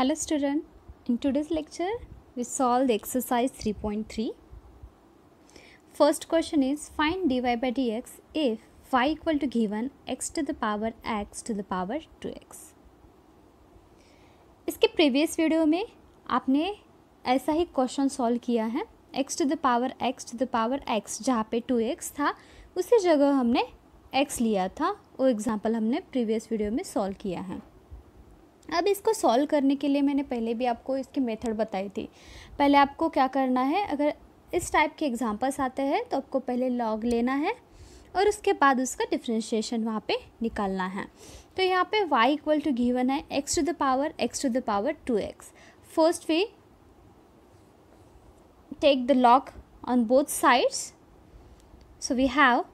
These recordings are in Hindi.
Hello student, in today's lecture we solve the exercise 3.3. First question is find dy by dx if y equal to given x to the power x to the power 2x. इसके प्रीवियस वीडियो में आपने ऐसा ही क्वेश्चन सॉल्व किया है x to the power x to the power x जहाँ पे 2x था उसी जगह हमने x लिया था वो एग्ज़ाम्पल हमने प्रीवियस वीडियो में सॉल्व किया है अब इसको सॉल्व करने के लिए मैंने पहले भी आपको इसकी मेथड बताई थी पहले आपको क्या करना है अगर इस टाइप के एग्ज़ाम्पल्स आते हैं तो आपको पहले लॉग लेना है और उसके बाद उसका डिफ्रेंशिएशन वहाँ पे निकालना है तो यहाँ पे y इक्वल टू गिवन है x to the power x to the power two x first we take the log on both sides so we have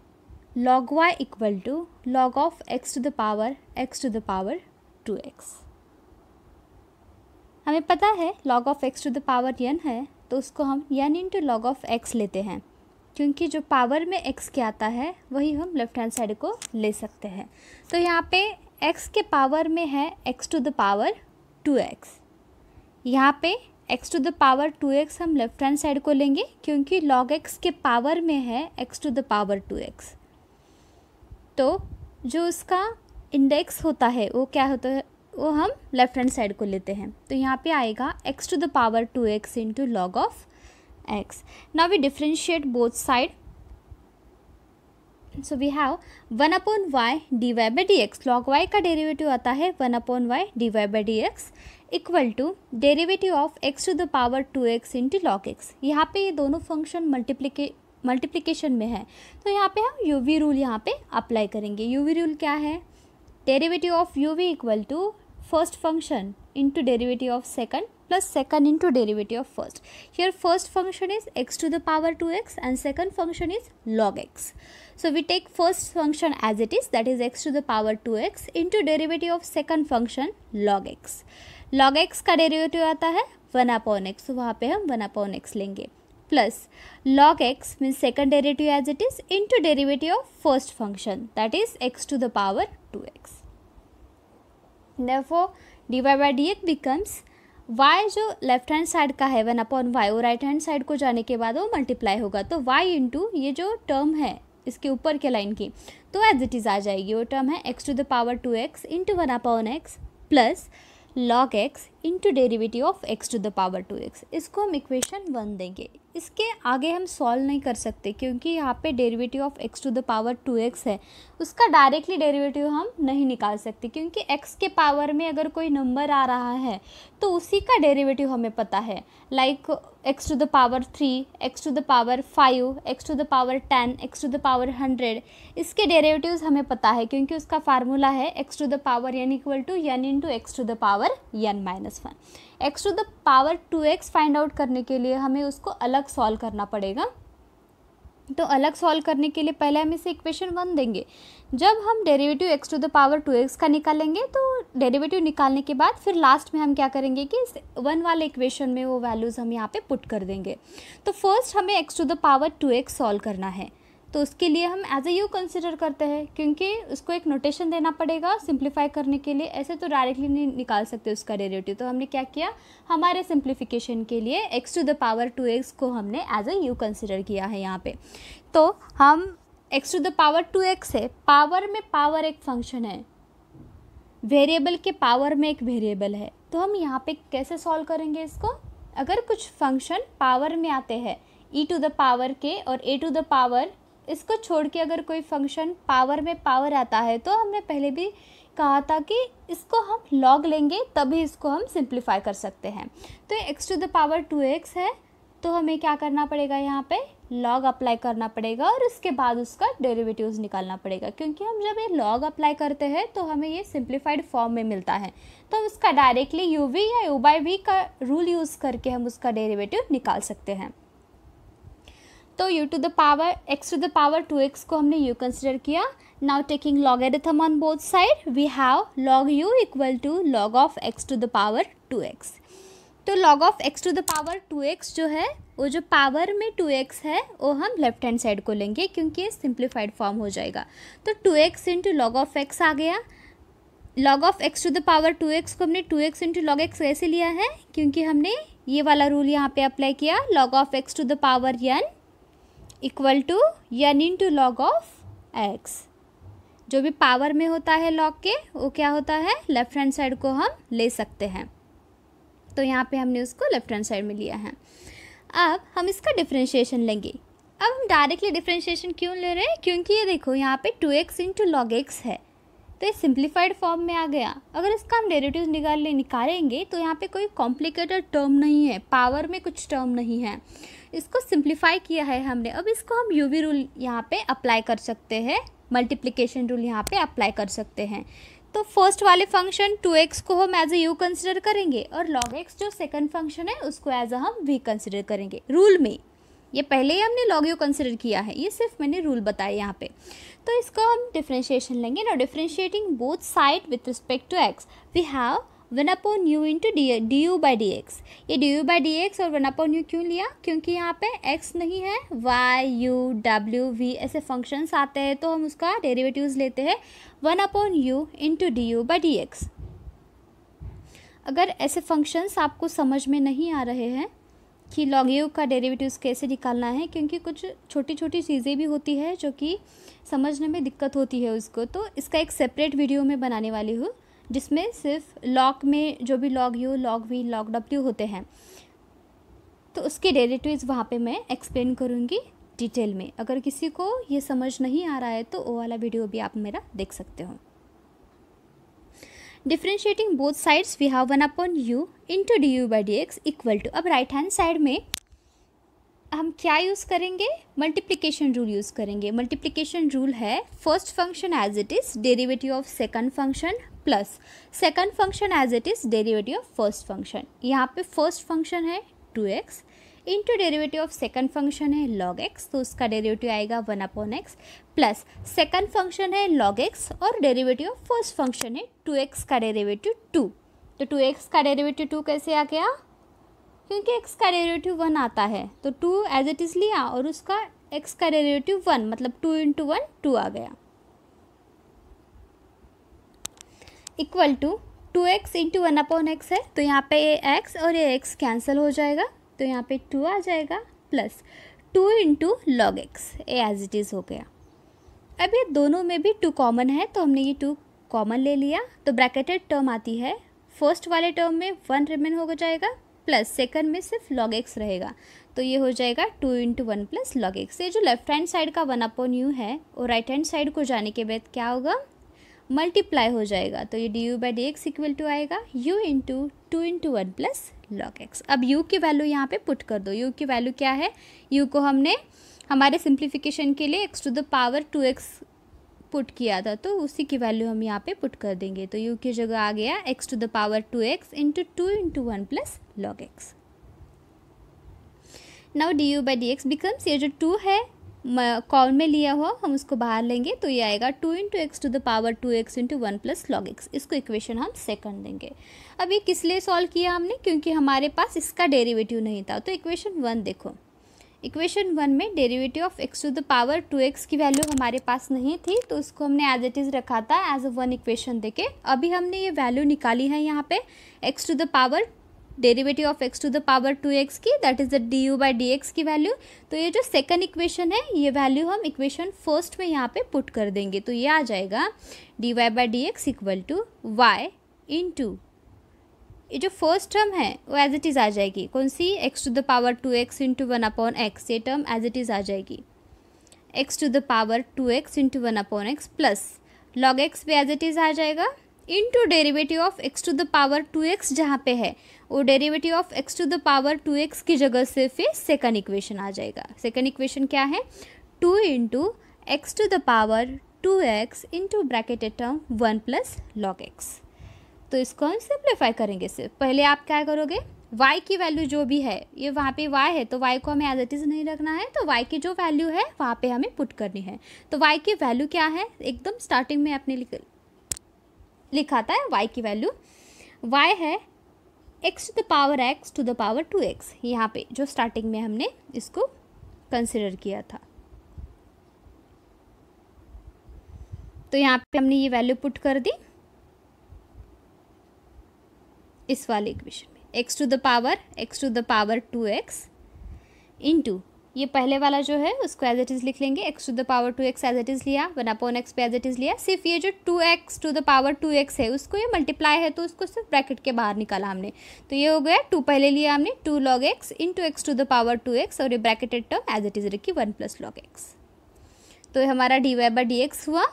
log y equal to log of x to the power x the power two x हमें पता है log of x to the power n है तो उसको हम n into log of x लेते हैं क्योंकि जो पावर में एक्स के आता है वही हम लेफ्ट हैंड साइड को ले सकते हैं तो यहाँ पे एक्स के पावर में है x to the power two x यहाँ पे x to the power two x हम लेफ्ट हैंड साइड को लेंगे क्योंकि लॉग एक्स के पावर में है x to the power two x तो जो उसका इंडेक्स होता है वो क्या होता है वो हम लेफ्ट हैंड साइड को लेते हैं तो यहाँ पे आएगा x to the power two x into log of x now we differentiate both side so we have one upon y d y by d x log y का डेरिवेटिव आता है one upon y d y by d x equal to derivative of x to the power two x into log x यहाँ पे ये दोनों फंक्शन मल्टीप्लीके मल्टीप्लीकेशन में है तो यहाँ पे हम यू वी रूल यहाँ पे अप्लाई करेंगे यू वी रूल क्या है derivative of u v equal to first function into derivative of second plus second into derivative of first. Here first function is x to the power 2x and second function is log x. So we take first function as it is that is x to the power 2x into derivative of second function log x. log x ka derivative aata hai 1 upon x so वहाँ pe hum 1 upon x lenge plus log x means second derivative as it is into derivative of first function that is x to the power 2x. therefore d y by d x becomes y जो लेफ्ट हैंड साइड का है वन अपॉन वाई और राइट हैंड साइड को जाने के बाद वो मल्टीप्लाई होगा तो वाई इंटू ये जो टर्म है इसके ऊपर के लाइन की तो एज इट इज़ आ जाएगी वो टर्म है x to the power two x into one upon x plus log x into derivative of x to the power two x इसको हम इक्वेशन वन देंगे इसके आगे हम सॉल्व नहीं कर सकते क्योंकि यहाँ पे derivative of x to the power two x है उसका डायरेक्टली डेरिवेटिव हम नहीं निकाल सकते क्योंकि एक्स के पावर में अगर कोई नंबर आ रहा है तो उसी का डेरिवेटिव हमें पता है like x to the power three x to the power five x to the power ten x to the power hundred इसके डेरेवेटिव हमें पता है क्योंकि उसका फार्मूला है x to the power n equal to n into x to the power n minus minus one x to the power two x find out करने के लिए हमें उसको अलग सॉल्व करना पड़ेगा तो अलग सॉल्व करने के लिए पहले हम इसे इक्वेशन वन देंगे जब हम derivative x to the power two x का निकालेंगे तो डेरिवेटिव निकालने के बाद फिर लास्ट में हम क्या करेंगे कि इस वन वाले इक्वेशन में वो वैल्यूज़ हम यहाँ पे पुट कर देंगे तो फर्स्ट हमें x to the power two x solve करना है तो उसके लिए हम एज ए यू कंसिडर करते हैं क्योंकि उसको एक नोटेशन देना पड़ेगा सिंप्लीफाई करने के लिए ऐसे तो डायरेक्टली नहीं निकाल सकते उसका डेरिवेटिव तो हमने क्या किया हमारे सिंप्लीफिकेशन के लिए x to the power two x को हमने एज ए यू कंसिडर किया है यहाँ पे तो हम x to the power two x है पावर में पावर एक फंक्शन है वेरिएबल के पावर में एक वेरिएबल है तो हम यहाँ पर कैसे सॉल्व करेंगे इसको अगर कुछ फंक्शन पावर में आते हैं ई टू द पावर के और ए टू द पावर इसको छोड़ के अगर कोई फंक्शन पावर में पावर आता है तो हमने पहले भी कहा था कि इसको हम लॉग लेंगे तभी इसको हम सिंप्लीफाई कर सकते हैं तो x to the power two x है तो हमें क्या करना पड़ेगा यहाँ पे लॉग अप्लाई करना पड़ेगा और उसके बाद उसका डेरिवेटिव्स निकालना पड़ेगा क्योंकि हम जब ये लॉग अप्लाई करते हैं तो हमें ये सिंप्लीफाइड फॉर्म में मिलता है तो उसका डायरेक्टली यू वी या यू बाई वी का रूल यूज़ करके हम उसका डेरिवेटिव निकाल सकते हैं तो u to the power x to the power 2x को हमने u कंसिडर किया now taking logarithm on both side we have log u equal to log of x to the power 2x तो log of x to the power 2x जो है वो जो पावर में 2x है वो हम लेफ्ट हैंड साइड को लेंगे क्योंकि ये सिंप्लीफाइड फॉर्म हो जाएगा तो 2x x into log of x आ गया log of x to the power 2x को हमने 2x x into log x ऐसे लिया है क्योंकि हमने ये वाला रूल यहाँ पे अप्लाई किया log of x to the power n equal to n into log of x जो भी पावर में होता है लॉग के वो क्या होता है लेफ्ट हैंड साइड को हम ले सकते हैं तो यहाँ पे हमने उसको लेफ्ट हैंड साइड में लिया है अब हम इसका डिफ्रेंशिएशन लेंगे अब हम डायरेक्टली डिफ्रेंशिएशन क्यों ले रहे हैं क्योंकि ये देखो यहाँ पे two x into log x है तो ये सिंप्लीफाइड फॉर्म में आ गया अगर इसका हम डेरेटिव निकाल ले निकालेंगे तो यहाँ पे कोई कॉम्प्लिकेटेड टर्म नहीं है पावर में कुछ टर्म नहीं है इसको सिंप्लीफाई किया है हमने अब इसको हम यूवी रूल यहाँ पे अप्लाई कर सकते हैं मल्टीप्लिकेशन रूल यहाँ पे अप्लाई कर सकते हैं तो फर्स्ट वाले फंक्शन टू एक्स को हम एज ए यू कंसिडर करेंगे और लॉग एक्स जो सेकंड फंक्शन है उसको एज अ हम वी कंसिडर करेंगे रूल में ये पहले ही हमने लॉग यू कंसिडर किया है ये सिर्फ मैंने रूल बताया यहाँ पे तो इसको हम डिफ्रेंशिएशन लेंगे ना differentiating both side with respect to x we have one upon u into d d u by d x ये d u by d x और वन अपॉन यू क्यों लिया क्योंकि यहाँ पे एक्स नहीं है वाई यू डब्ल्यू वी ऐसे फंक्शंस आते हैं तो हम उसका डेरिवेटिव लेते हैं one upon u into d u by d x अगर ऐसे फंक्शंस आपको समझ में नहीं आ रहे हैं कि लॉग यू का डेरिवेटिव्स कैसे निकालना है क्योंकि कुछ छोटी छोटी चीज़ें भी होती है जो कि समझने में दिक्कत होती है उसको तो इसका एक सेपरेट वीडियो में बनाने वाली हूँ जिसमें सिर्फ लॉग में जो भी log u log v log डब्ल्यू होते हैं तो उसके डेरेटिव वहाँ पे मैं एक्सप्लेन करूँगी डिटेल में अगर किसी को ये समझ नहीं आ रहा है तो वो वाला वीडियो भी आप मेरा देख सकते हो differentiating both sides we have one upon u into d u by d x equal to अब राइट हैंड साइड में हम क्या यूज़ करेंगे मल्टीप्लिकेशन रूल यूज़ करेंगे मल्टीप्लिकेशन रूल है first function as it is derivative of second function plus second function as it is derivative of first function यहाँ पे फर्स्ट फंक्शन है two x into derivative of second function है लॉग एक्स तो उसका डेरिवेटिव आएगा one upon x plus second function है लॉग एक्स और डेरिवेटिव ऑफ फर्स्ट फंक्शन है टू एक्स का डेरिवेटिव टू तो टू एक्स का डेरिवेटिव टू कैसे आ गया क्योंकि एक्स का डेरिवेटिव वन आता है तो टू एज इट इज़ लिया और उसका एक्स का डेरिवेटिव वन मतलब टू इंटू वन टू आ गया equal to two x into one upon x है तो यहाँ पे ये एक्स और ये एक्स कैंसिल हो जाएगा तो यहाँ पे टू आ जाएगा plus two into log x a as it is हो गया अब ये दोनों में भी टू कॉमन है तो हमने ये टू कॉमन ले लिया तो ब्रैकेटेड टर्म आती है फर्स्ट वाले टर्म में वन रिमेन हो जाएगा प्लस सेकंड में सिर्फ लॉग एक्स रहेगा तो ये हो जाएगा two into one plus log x ये जो लेफ्ट हैंड साइड का वन अपॉन यू है और राइट हैंड साइड को जाने के बाद क्या होगा मल्टीप्लाई हो जाएगा तो ये d u by d x equal to आएगा u into two into one plus log x अब यू की वैल्यू यहाँ पे पुट कर दो यू की वैल्यू क्या है यू को हमने हमारे सिंप्लीफिकेशन के लिए x to the power two x put किया था तो उसी की वैल्यू हम यहाँ पे पुट कर देंगे तो यू की जगह आ गया x to the power two x into two into one plus log x now d u by d x becomes ये जो टू है कॉल में लिया हुआ हम उसको बाहर लेंगे तो ये आएगा two into x to the power two x into one plus log x इसको इक्वेशन हम सेकंड देंगे अब ये किस लिए सॉल्व किया हमने क्योंकि हमारे पास इसका डेरिवेटिव नहीं था तो इक्वेशन वन देखो इक्वेशन वन में derivative of x to the power two x की वैल्यू हमारे पास नहीं थी तो उसको हमने एज इट इज़ रखा था एज अ वन इक्वेशन देके अभी हमने ये वैल्यू निकाली है यहाँ पे x to the power derivative of x to the power two x की that is the d u by d x की वैल्यू तो ये जो सेकंड इक्वेशन है ये वैल्यू हम इक्वेशन फर्स्ट में यहाँ पे पुट कर देंगे तो ये आ जाएगा d y by d x equal to y into ये जो फर्स्ट टर्म है वो एज इट इज़ आ जाएगी कौन सी x to the power two x into one upon x ये टर्म एज इट इज़ आ जाएगी x to the power two x into one upon x plus log x भी एज इट इज़ आ जाएगा into derivative of x to the power two x जहाँ पे है और derivative of x to the power two x की जगह से फिर सेकंड इक्वेशन आ जाएगा सेकंड इक्वेशन क्या है two into x to the power two x into bracket term one plus log x तो इसको हम सिंप्लीफाई करेंगे सिर्फ पहले आप क्या करोगे y की वैल्यू जो भी है ये वहाँ पे y है तो y को हमें एज इट इज़ नहीं रखना है तो y की जो वैल्यू है वहाँ पे हमें पुट करनी है तो y की वैल्यू क्या है एकदम स्टार्टिंग में आपने लिख लिखा था y की वैल्यू y है x to the power x to the power two x यहाँ पे जो स्टार्टिंग में हमने इसको कंसिडर किया था तो यहाँ पे हमने ये वैल्यू पुट कर दी इस वाले इक्वेशन में x to the power x to the power two x into ये पहले वाला जो है उसको एज इट इज़ लिख लेंगे x to the power two x as it is लिया वन अपॉन एक्स पे एज इट इज़ लिया सिर्फ ये जो two x to the power two x है उसको ये मल्टीप्लाई है तो उसको सिर्फ ब्रैकेट के बाहर निकाला हमने तो ये हो गया टू पहले लिया हमने two log x into x to the power two x और ये bracketed term as it is रखी वन प्लस लॉग एक्स तो हमारा d y by d x हुआ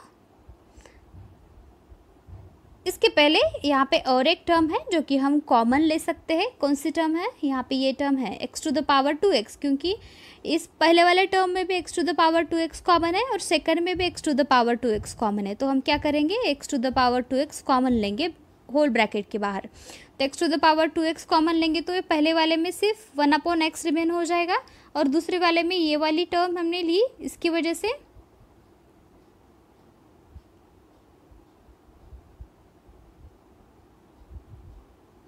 इसके पहले यहाँ पे और एक टर्म है जो कि हम कॉमन ले सकते हैं कौन सी टर्म है यहाँ पे ये टर्म है x to the power two x क्योंकि इस पहले वाले टर्म में भी x to the power two x common है और सेकंड में भी x to the power two x common है तो हम क्या करेंगे x to the power two x common लेंगे होल ब्रैकेट के बाहर तो x to the power two x common लेंगे तो ये पहले वाले में सिर्फ वन अपॉन एक्स रिमेन हो जाएगा और दूसरे वाले में ये वाली टर्म हमने ली इसकी वजह से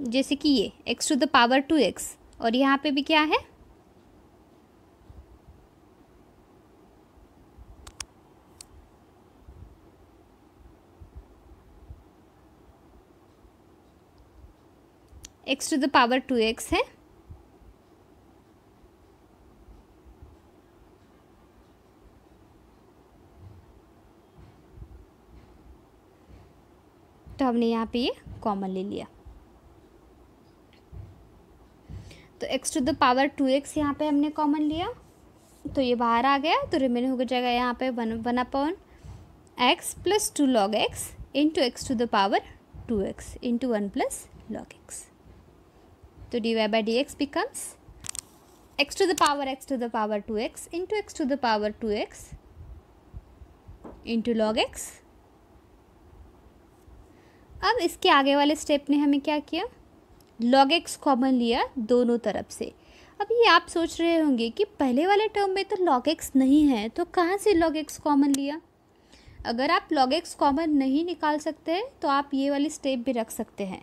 जैसे कि ये x to the power two x और यहाँ पे भी क्या है x to the power two x है तो हमने यहाँ पे ये कॉमन ले लिया तो x to the power two x यहाँ पर हमने कॉमन लिया तो ये बाहर आ गया तो रिमेनिंग हो जाएगा यहाँ पे one one upon x plus two log x into x to the power two x into one plus log x तो d y by d x becomes x to the power x to the power two x into x to the power two x into log x अब इसके आगे वाले स्टेप ने हमें क्या किया लॉग एक्स कॉमन लिया दोनों तरफ से अब ये आप सोच रहे होंगे कि पहले वाले टर्म में तो लॉग एक्स नहीं है तो कहाँ से लॉग एक्स कॉमन लिया अगर आप लॉग एक्स कॉमन नहीं निकाल सकते तो आप ये वाली स्टेप भी रख सकते हैं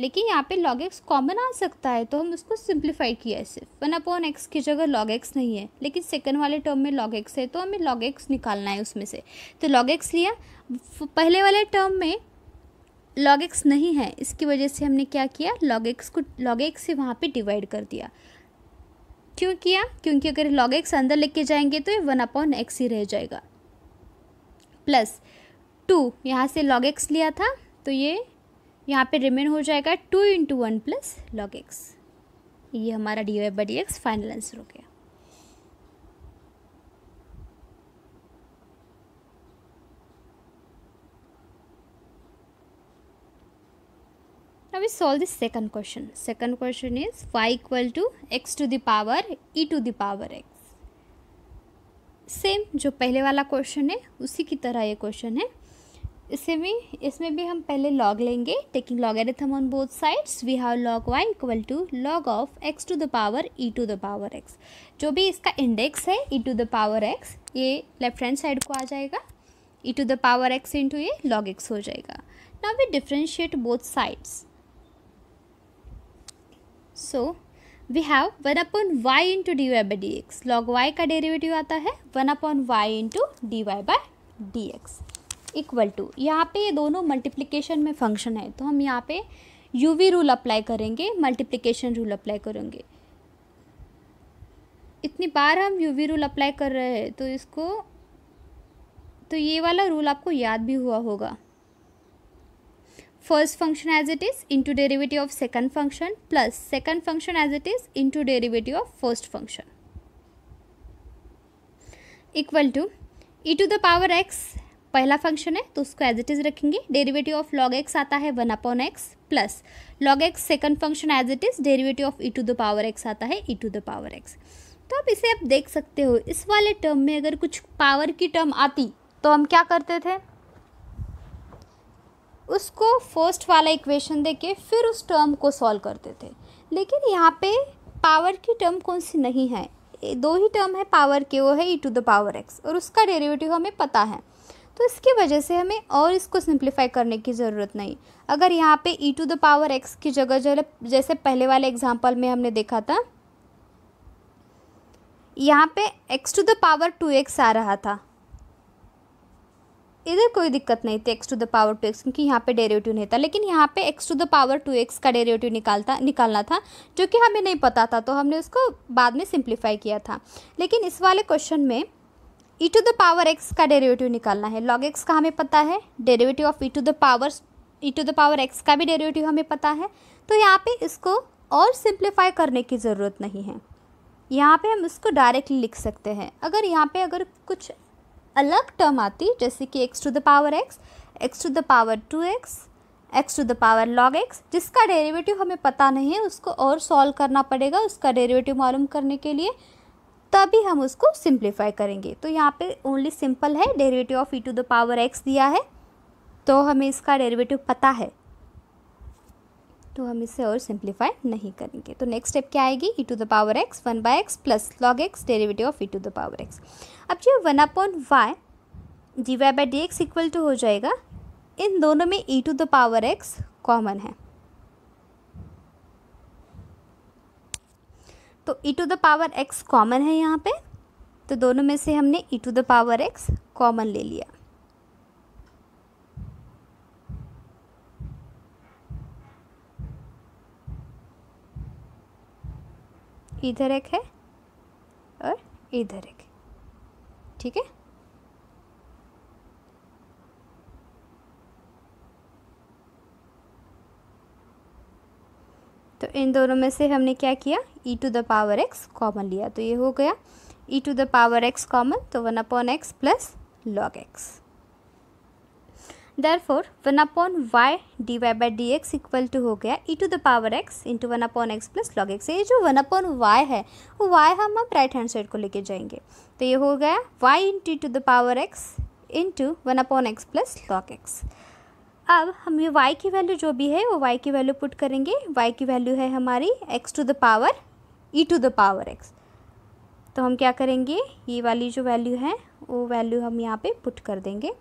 लेकिन यहाँ पे लॉग एक्स कॉमन आ सकता है तो हम उसको सिंप्लीफाई किया है सिर्फ वन अपॉन एक्स की जगह लॉग एक्स नहीं है लेकिन सेकंड वाले टर्म में लॉग एक्स है तो हमें लॉग एक्स निकालना है उसमें से तो लॉग एक्स लिया पहले वाले टर्म में लॉग एक्स नहीं है इसकी वजह से हमने क्या किया लॉग एक्स को लॉग एक्स से वहाँ पे डिवाइड कर दिया क्यों किया क्योंकि अगर लॉग एक्स अंदर लेके जाएंगे तो ये वन अपॉन एक्स ही रह जाएगा प्लस टू यहाँ से लॉग एक्स लिया था तो ये यहाँ पे रिमेन हो जाएगा two into one plus log x ये हमारा d y by d x final answer हो गया Now we solve the second question. Second question is y equal to x to the power e to the power x. Same जो पहले वाला क्वेश्चन है उसी की तरह ये क्वेश्चन है इसे भी इसमें भी हम पहले लॉग लेंगे taking log logarithm on both sides we have log y equal to log of x to the power e to the power x जो भी इसका इंडेक्स है e to the power x ये लेफ्ट हैंड साइड को आ जाएगा e to the power x into ये लॉग एक्स हो जाएगा ना we differentiate both sides so we have one upon y into d y by d x log y का डेरिवेटिव आता है one upon y into d y by d x equal to यहाँ पे ये दोनों मल्टीप्लिकेशन में फंक्शन है तो हम यहाँ पे यू वी रूल अप्लाई करेंगे मल्टीप्लिकेशन रूल अप्लाई करेंगे इतनी बार हम यू वी रूल अप्लाई कर रहे हैं तो इसको तो ये वाला रूल आपको याद भी हुआ होगा first function as it is into derivative of second function plus second function as it is into derivative of first function equal to e to the power x पहला फंक्शन है तो उसको एज इट इज़ रखेंगे डेरिवेटिव ऑफ लॉग एक्स आता है one upon x plus log x second function as it is derivative of e to the power x आता है e to the power x तो आप इसे आप देख सकते हो इस वाले टर्म में अगर कुछ पावर की टर्म आती तो हम क्या करते थे उसको फर्स्ट वाला इक्वेशन दे के फिर उस टर्म को सॉल्व करते थे लेकिन यहाँ पे पावर की टर्म कौन सी नहीं है दो ही टर्म है पावर के वो है e to the power x और उसका डेरिवेटिव हमें पता है तो इसकी वजह से हमें और इसको सिंप्लीफाई करने की ज़रूरत नहीं अगर यहाँ पे e to the power x की जगह जो जैसे पहले वाले एग्जाम्पल में हमने देखा था यहाँ पे x to the power two x आ रहा था इधर कोई दिक्कत नहीं थी x to the power two x क्योंकि यहाँ पे डेरेटिव नहीं था लेकिन यहाँ पे x to the power two x का डेरेटिव निकालता निकालना था जो कि हमें नहीं पता था तो हमने उसको बाद में सिंप्लीफाई किया था लेकिन इस वाले क्वेश्चन में e to the power x का डेरेवेटिव निकालना है लॉग एक्स का हमें पता है derivative of e to the power e to the power x का भी डेरेवेटिव हमें पता है तो यहाँ पे इसको और सिंप्लीफाई करने की ज़रूरत नहीं है यहाँ पे हम इसको डायरेक्टली लिख सकते हैं अगर यहाँ पे अगर कुछ अलग टर्म आती है जैसे कि x to the power x x to the power two x x to the power log x जिसका डेरिवेटिव हमें पता नहीं है उसको और सॉल्व करना पड़ेगा उसका डेरिवेटिव मालूम करने के लिए तभी हम उसको सिंप्लीफाई करेंगे तो यहाँ पे ओनली सिंपल है derivative of e to the power x दिया है तो हमें इसका डेरिवेटिव पता है तो हम इसे और सिंप्लीफाई नहीं करेंगे तो नेक्स्ट स्टेप क्या आएगी e to the power x one by x plus log x derivative of e to the power x अब जो one upon y d y by d x equal to हो जाएगा इन दोनों में e to the power x common है तो e to the power x common है यहाँ पे तो दोनों में से हमने e to the power x common ले लिया इधर एक है और इधर एक ठीक है तो इन दोनों में से हमने क्या किया e to the power x common लिया तो ये हो गया e to the power x common तो one upon x plus log x for one upon y d y by d x equal to हो गया e to the power x into one upon x plus log x ये जो वन अपॉन वाई है वो वाई हम अब राइट हैंड साइड को लेके जाएंगे तो ये हो गया y into to the power x into one upon x plus log x अब हम ये y की वैल्यू जो भी है वो y की वैल्यू पुट करेंगे y की वैल्यू है हमारी x to the power e to the power x तो हम क्या करेंगे ये वाली जो वैल्यू है वो वैल्यू हम यहाँ पे पुट कर देंगे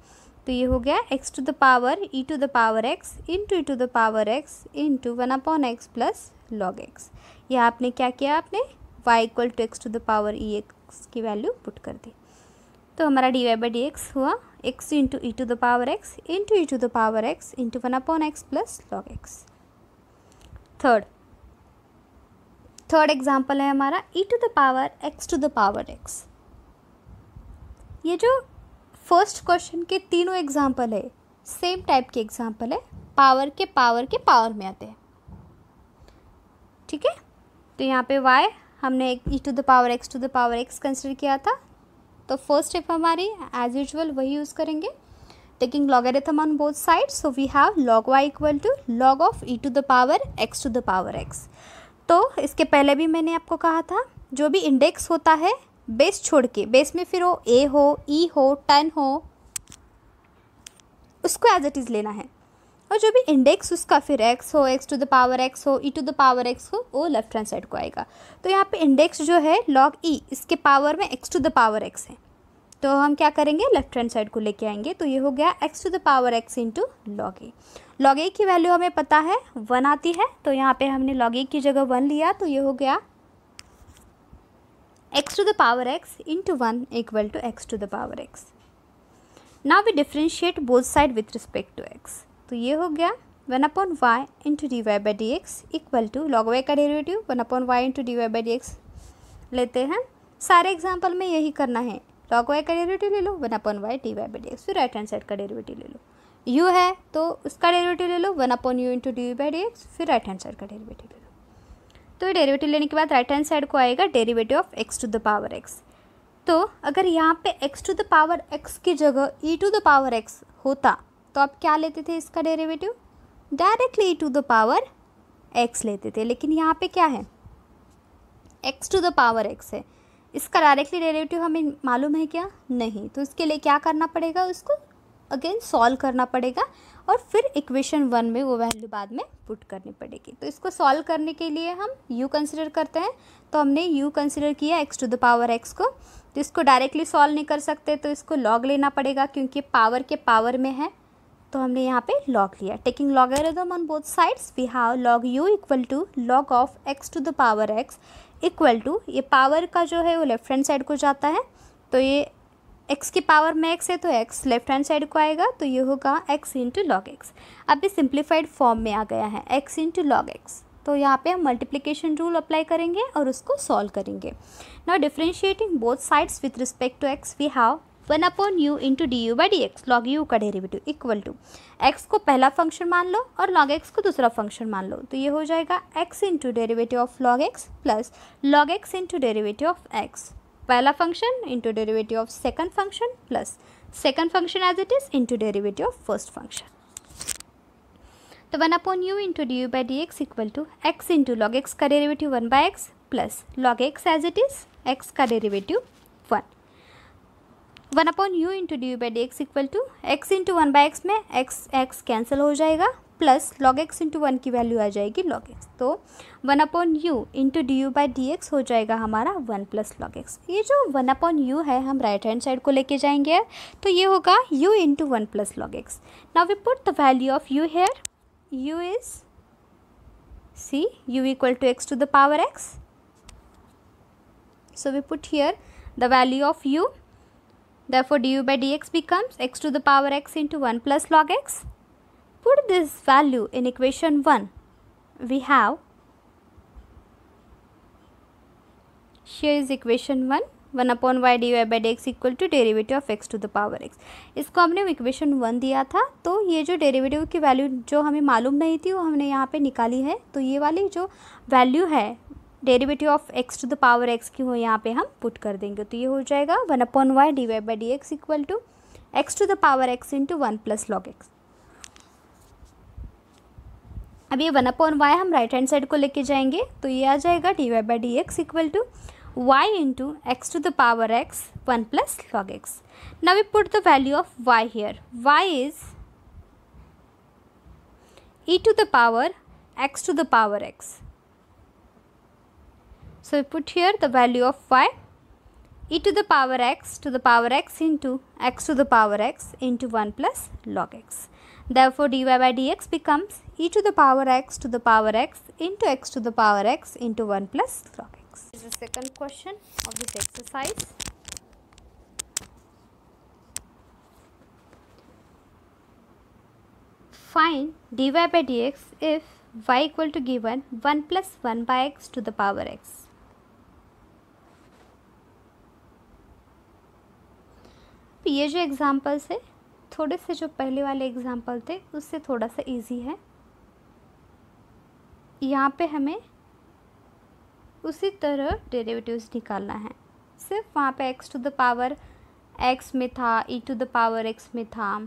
तो ये हो गया x to the power e to the power x into e to the power x into one upon x plus log x यह आपने क्या किया आपने y equal to x to the power e x की वैल्यू पुट कर दी तो हमारा d y by d x हुआ x into e to the power x into e to the power x into one upon x plus log x third third example है हमारा e to the power x to the power x ये जो फर्स्ट क्वेश्चन के तीनों एग्जाम्पल है सेम टाइप के एग्जाम्पल है पावर के पावर के पावर में आते हैं ठीक है तो यहाँ पे वाई हमने e to the power x to the power x consider किया था तो फर्स्ट स्टेप हमारी एज यूजल वही यूज़ करेंगे taking logarithm on both side so we have log y equal to log of e to the power x to the power x तो इसके पहले भी मैंने आपको कहा था जो भी इंडेक्स होता है बेस छोड़ के बेस में फिर वो ए हो ई e हो टेन हो उसको एज इट इज़ लेना है और जो भी इंडेक्स उसका फिर एक्स हो x to the power x हो e to the power x हो वो लेफ्ट हैंड साइड को आएगा तो यहाँ पे इंडेक्स जो है लॉग ई e, इसके पावर में x to the power x है तो हम क्या करेंगे लेफ्ट हैंड साइड को लेके आएंगे तो ये हो गया x to the power x into log a log a की वैल्यू हमें पता है वन आती है तो यहाँ पे हमने लॉग ए की जगह वन लिया तो ये हो गया x to the power x into 1 equal to x to the power x. Now we differentiate both side with respect to x. तो ये हो गया one upon y into d y by d x equal to log y का derivative one upon y into d y by d x लेते हैं सारे एग्जाम्पल में यही करना है लॉग वाई का डेरिवेटिव ले लो one upon y d y by d x फिर राइट हैंड साइड का डेरिवेटिव ले लो यू है तो उसका डेरिवेटिव ले लो one upon u into d y by d x फिर राइट हैंड साइड का डेरिवेटिव तो ये डेरिवेटिव लेने के बाद राइट हैंड साइड को आएगा derivative of x to the power x तो अगर यहाँ पे x to the power x की जगह e to the power x होता तो आप क्या लेते थे इसका derivative directly e to the power x लेते थे लेकिन यहाँ पे क्या है x to the power x है इसका डायरेक्टली डेरिवेटिव हमें मालूम है क्या नहीं तो इसके लिए क्या करना पड़ेगा उसको अगेन सॉल्व करना पड़ेगा और फिर इक्वेशन वन में वो वैल्यू बाद में पुट करनी पड़ेगी तो इसको सॉल्व करने के लिए हम u कंसिडर करते हैं तो हमने u कंसिडर किया x to the power x को तो इसको डायरेक्टली सॉल्व नहीं कर सकते तो इसको लॉग लेना पड़ेगा क्योंकि पावर के पावर में है तो हमने यहाँ पे लॉग लिया taking logarithm on both sides we have log u equal to log of x to the power x equal to ये पावर का जो है वो लेफ्ट हैंड साइड को जाता है तो ये एक्स की पावर में एक्स है तो एक्स लेफ्ट हैंड साइड को आएगा तो ये होगा एक्स इंटू लॉग एक्स अब ये सिंप्लीफाइड फॉर्म में आ गया है एक्स इंटू लॉग एक्स तो यहाँ पे हम मल्टीप्लीकेशन रूल अप्लाई करेंगे और उसको सॉल्व करेंगे now differentiating both sides with respect to x we have one upon u into d u by d x log u का डेरिवेटिव इक्वल टू एक्स को पहला फंक्शन मान लो और लॉग एक्स को दूसरा फंक्शन मान लो तो ये हो जाएगा x into derivative of log x plus log x into derivative of x पहला function into derivative of second function plus second function as it is into derivative of first function तो one upon u into d u by d x equal to x into log x का derivative one by x plus log x as it is x का derivative one one upon u into d u by d x equal to x into one by x में एक्स एक्स कैंसिल हो जाएगा plus log x into one की वैल्यू आ जाएगी लॉग एक्स तो one upon u into d u by d x हो जाएगा हमारा वन प्लस लॉग एक्स ये जो वन अपॉन यू है हम राइट हैंड साइड को लेके जाएंगे तो ये होगा u into one plus log x now we put the value of u here u is see u equal to x to the power x so we put here the value of u therefore d u by d x becomes x to the power x into one plus log x put this value in equation 1, we have here is equation 1 one upon y dy by by d x equal to x of x to the power x इसको हमने इक्वेशन वन दिया था तो ये जो derivative की वैल्यू जो हमें मालूम नहीं थी वो हमने यहाँ पे निकाली है तो ये वाली जो वैल्यू है derivative of x to the power x की हो यहाँ पे हम पुट कर देंगे तो ये हो जाएगा one upon y dy by by d x equal to x to the power x plus one plus log x अब ये वन अपॉन वाई हम राइट हैंड साइड को लेके जाएंगे तो ये आ जाएगा d y by d x equal to y into x to the power x one plus log x now put the value of y here y is e to the power x to the power x so put here the value of y e to the power x to the power x into x to the power x into one plus log x therefore dy by dx becomes e to the power x to the power x into x to the power x into 1 plus log x. This is the second question of this exercise. Find dy by dx if y equal to given 1 plus 1 by x to the power x. ये जो एग्ज़ाम्पल्स है थोड़े से जो पहले वाले एग्ज़ाम्पल थे उससे थोड़ा सा इजी है यहाँ पे हमें उसी तरह डेरिवेटिव्स निकालना है सिर्फ वहाँ पे x to the power x में था e to the power x में था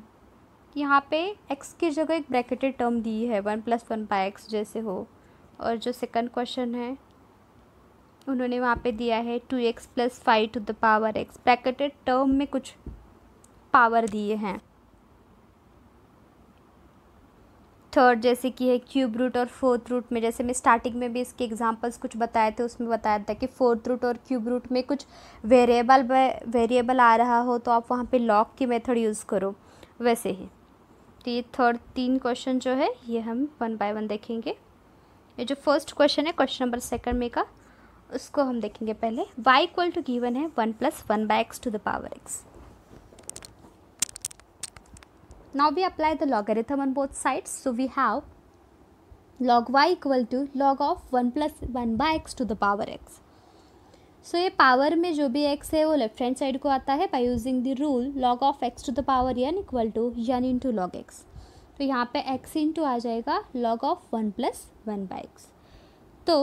यहाँ पे एक्स की जगह एक ब्रैकेटेड टर्म दी है one plus one by x जैसे हो और जो सेकंड क्वेश्चन है उन्होंने वहाँ पे दिया है two x plus five to the power x bracketed term में कुछ पावर दिए हैं थर्ड जैसे कि है क्यूब रूट और फोर्थ रूट में जैसे मैं स्टार्टिंग में भी इसके एग्जांपल्स कुछ बताए थे उसमें बताया था कि फोर्थ रूट और क्यूब रूट में कुछ वेरिएबल वेरिएबल आ रहा हो तो आप वहाँ पे लॉक की मेथड यूज़ करो वैसे ही तो ये थर्ड तीन क्वेश्चन जो है ये हम वन बाय वन देखेंगे ये जो फर्स्ट क्वेश्चन है क्वेश्चन नंबर सेकंड में का उसको हम देखेंगे पहले वाई इक्वल टू गिवन है one plus one by x to the power x Now we apply the logarithm on both sides. So we have log y equal to log of one plus one by x to the power x so ये पावर में जो भी एक्स है वो लेफ्ट हैंड साइड को आता है by using the rule log of x to the power n equal to n into log x तो यहाँ पे x इंटू आ जाएगा log of one plus one by x तो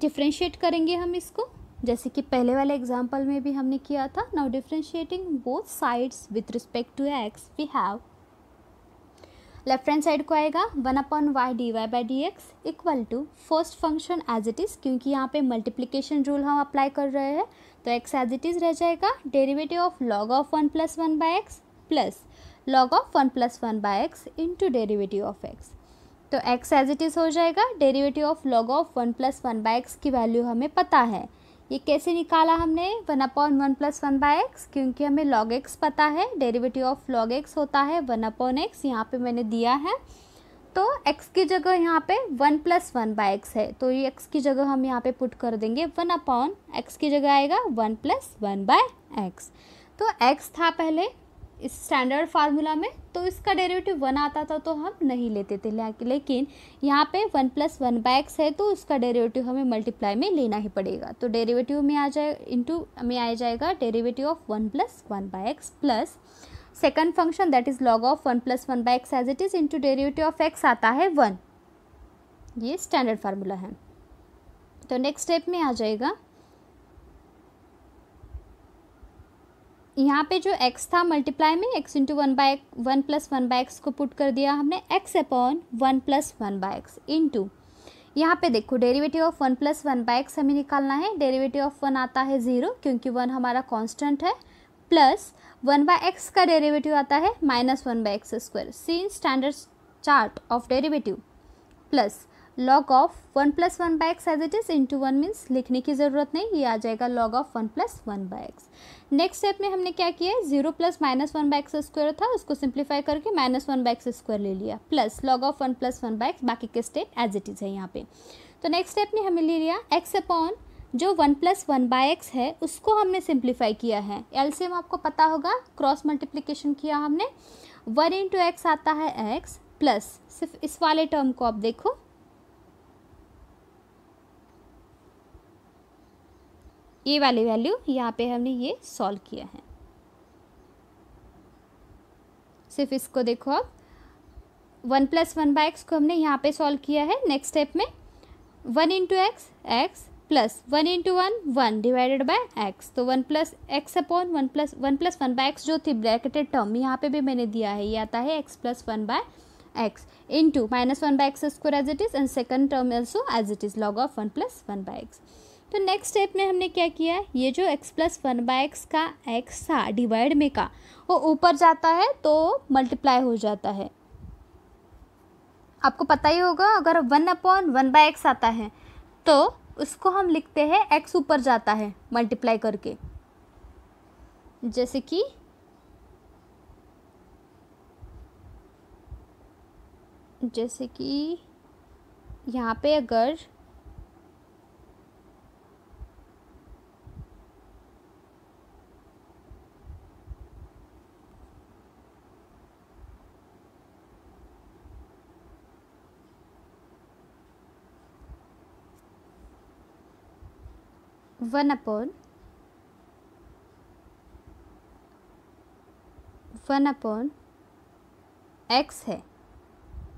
डिफ्रेंशिएट करेंगे हम इसको जैसे कि पहले वाले एग्जाम्पल में भी हमने किया था now differentiating both sides with respect to x we have left hand side को आएगा one upon y d y by d x equal to first function as it is क्योंकि यहाँ पे मल्टीप्लीकेशन रूल हम अप्लाई कर रहे हैं तो एक्स एज इट इज़ रह जाएगा derivative of log of one plus one by x plus log of one plus one by x into derivative of x तो एक्स एज इट इज़ हो जाएगा derivative of log of one plus one by x की वैल्यू हमें पता है ये कैसे निकाला हमने one upon one plus one by x क्योंकि हमें लॉग एक्स पता है डेरिवेटिव ऑफ लॉग एक्स होता है वन अपॉन एक्स यहाँ पर मैंने दिया है तो एक्स की जगह यहाँ पे one plus one by x है तो ये एक्स की जगह हम यहाँ पे पुट कर देंगे वन अपॉन एक्स की जगह आएगा one plus one by x तो एक्स था पहले इस स्टैंडर्ड फार्मूला में तो इसका डेरिवेटिव वन आता था तो हम नहीं लेते थे लेकिन यहाँ पे one plus one by x है तो उसका डेरिवेटिव हमें मल्टीप्लाई में लेना ही पड़ेगा तो डेरिवेटिव में आ जाए इंटू में आ जाएगा derivative of one plus one by x plus second function that is log of one plus one by x as it is into derivative of x आता है वन ये स्टैंडर्ड फार्मूला है तो नेक्स्ट स्टेप में आ जाएगा यहाँ पे जो x था मल्टीप्लाई में x into one by one plus one by x को पुट कर दिया हमने x upon one plus one by x into यहाँ पे देखो derivative of one plus one by x हमें निकालना है डेरिवेटिव ऑफ वन आता है ज़ीरो क्योंकि वन हमारा कांस्टेंट है प्लस वन बाई एक्स का डेरिवेटिव आता है minus one by x square seen standard chart of derivative plus log of one plus one by x as it is into one means लिखने की ज़रूरत नहीं ये आ जाएगा log of one plus one by x next step में हमने क्या किया zero plus minus one by x square था उसको सिंप्लीफाई करके minus one by x square ले लिया plus log of one plus one by x बाकी के स्टेप एज इट इज़ है यहाँ पे तो नेक्स्ट स्टेप में हमने ले लिया एक्स अपॉन जो one plus one by x है उसको हमने सिंप्लीफाई किया है एलसीएम आपको पता होगा क्रॉस मल्टीप्लीकेशन किया हमने वन इंटू एक्स आता है एक्स प्लस सिर्फ इस वाले टर्म को आप देखो ये वाली वैल्यू यहाँ पे हमने ये सॉल्व किया है सिर्फ इसको देखो आप one plus one by x को हमने यहाँ पे सॉल्व किया है नेक्स्ट स्टेप में one into x x plus one into one one divided by x तो one plus x upon one plus one plus one by x जो थी ब्रैकेटेड टर्म यहाँ पे भी मैंने दिया है ये आता है x plus one by x into minus one by x square as it is and second term also as it is log of one plus one by x तो नेक्स्ट स्टेप में हमने क्या किया ये जो x plus one by x का x था डिवाइड में का वो ऊपर जाता है तो मल्टीप्लाई हो जाता है आपको पता ही होगा अगर one upon one by x आता है तो उसको हम लिखते हैं x ऊपर जाता है मल्टीप्लाई करके जैसे कि जैसे कि यहाँ पे अगर one upon one upon x है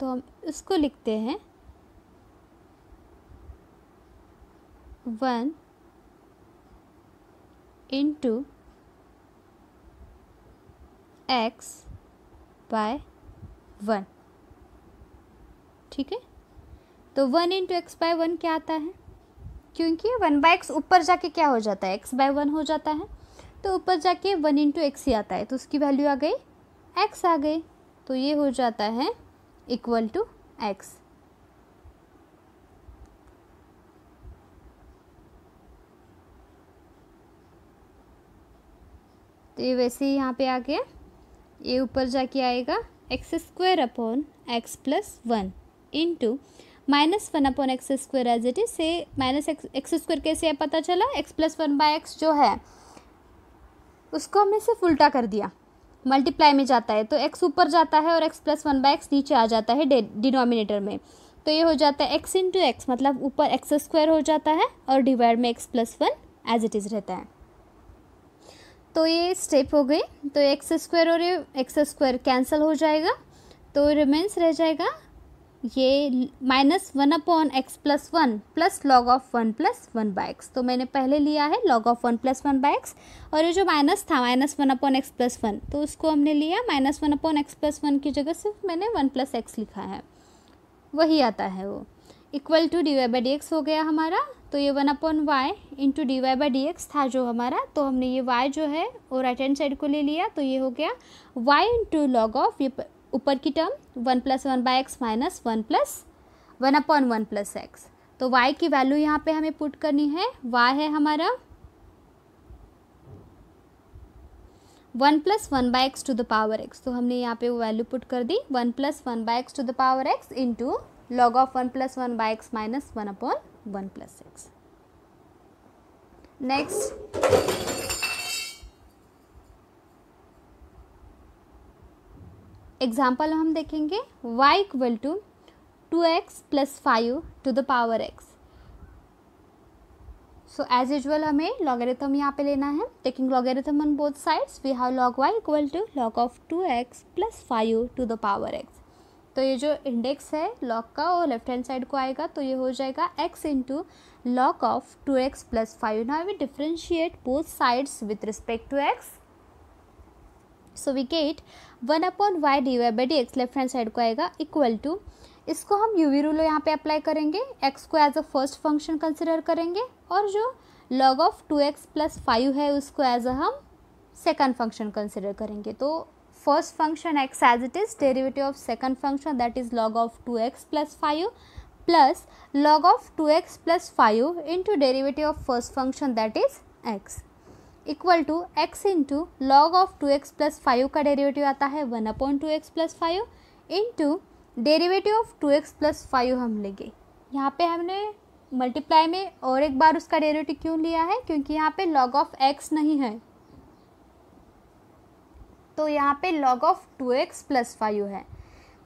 तो हम इसको लिखते हैं one into x by one ठीक है तो one into x by one क्या आता है क्योंकि वन बाई एक्स ऊपर जाके क्या हो जाता है एक्स बाय वन हो जाता है तो ऊपर जाके वन इंटू एक्स ही आता है तो उसकी वैल्यू आ गई एक्स आ गई तो ये हो जाता है इक्वल टू एक्स तो ये वैसे ही यहाँ पे आ गया ये ऊपर जाके आएगा x square upon x plus one into minus one upon x square as it is से माइनस एक्स एक्स स्क्वायर कैसे है पता चला x plus one by x जो है उसको हमने सिर्फ उल्टा कर दिया मल्टीप्लाई में जाता है तो एक्स ऊपर जाता है और x plus one by x नीचे आ जाता है डिनोमिनेटर में तो ये हो जाता है एक्स इंटू एक्स मतलब ऊपर एक्स स्क्वायर हो जाता है और डिवाइड में x plus one as it is रहता है तो ये स्टेप हो गई तो एक्स स्क्वायर और एक्स स्क्वायर कैंसिल हो जाएगा तो रिमेंस रह जाएगा ये minus one upon x plus one plus log of one plus one by x तो मैंने पहले लिया है log of one plus one by x और ये जो माइनस था minus one upon x plus one तो उसको हमने लिया minus one upon x plus one की जगह सिर्फ मैंने वन प्लस एक्स लिखा है वही आता है वो equal to d y by d x हो गया हमारा तो ये one upon y into d y by d x था जो हमारा तो हमने ये वाई जो है वो राइट हैंड साइड को ले लिया तो ये हो गया वाई इंटू लॉग ऑफ ये ऊपर की term one plus one by x minus one plus one upon one plus x तो y की वैल्यू यहाँ पे हमें पुट करनी है y है हमारा one plus one by x to the power x तो हमने यहाँ पे वो वैल्यू पुट कर दी one plus one by x to the power x to log of one plus one by x minus one upon one plus x next example हम देखेंगे y equal to two x plus five to the power x so as usual हमें लॉगरिथम यहाँ पे लेना है taking logarithm on both sides we have log y equal to log of two x plus five to the power x तो ये जो इंडेक्स है लॉग का वो लेफ्ट हैंड साइड को आएगा तो ये हो जाएगा x into log of two x plus five now we differentiate both sides with respect to x so we get one upon y d y by d x left hand side को आएगा इक्वल टू इसको हम यू वी रूलो यहाँ पे अप्लाई करेंगे एक्स को as a first function consider करेंगे और जो log of two x plus five है उसको एज अ हम सेकंड फंक्शन कंसिडर करेंगे तो first function x as it is derivative of second function that is log of two x plus five plus log of two x plus five into derivative of first function that is x equal to x into log of two x plus five का डेरिवेटिव आता है one upon two x plus five into derivative of two x plus five हम लेंगे यहाँ पे हमने मल्टीप्लाई में और एक बार उसका डेरिवेटिव क्यों लिया है क्योंकि यहाँ पे लॉग ऑफ एक्स नहीं है तो यहाँ पे log of two x plus five है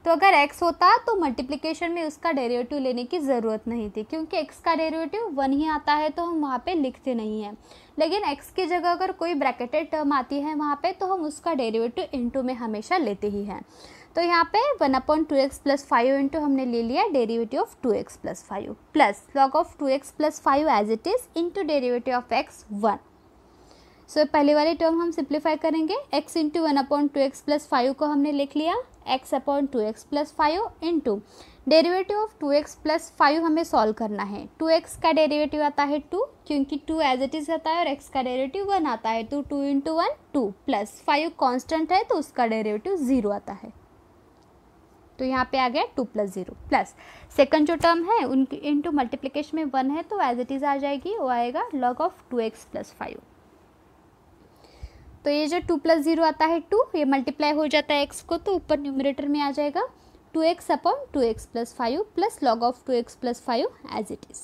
तो अगर एक्स होता तो मल्टीप्लिकेशन में उसका डेरिवेटिव लेने की ज़रूरत नहीं थी क्योंकि एक्स का डेरिवेटिव वन ही आता है तो हम वहाँ पे लिखते नहीं हैं लेकिन एक्स की जगह अगर कोई ब्रैकेटेड टर्म आती है वहाँ पे तो हम उसका डेरिवेटिव इंटू में हमेशा लेते ही हैं तो यहाँ पे one upon two x plus five into हमने ले लिया derivative of two x plus five plus log of two x plus five as it is into derivative of x one so पहले वाली टर्म हम सिंप्लीफाई करेंगे x into one upon two x plus five को हमने लिख लिया x upon two x plus five into derivative of two x plus five हमें सॉल्व करना है टू एक्स का डेरिवेटिव आता है टू क्योंकि टू एज इट इज़ आता है और एक्स का डेरिवेटिव वन आता है तो two into one two plus five constant है तो उसका डेरिवेटिव ज़ीरो आता है तो यहाँ पे आ गया two plus zero plus second जो टर्म है उनकी इंटू मल्टीप्लिकेशन में वन है तो एज इट इज़ आ जाएगी वो आएगा log of two x plus five तो ये जो टू प्लस ज़ीरो आता है टू ये मल्टीप्लाई हो जाता है एक्स को तो ऊपर न्यूमरेटर में आ जाएगा two x upon two x plus five plus log of two x plus five as it is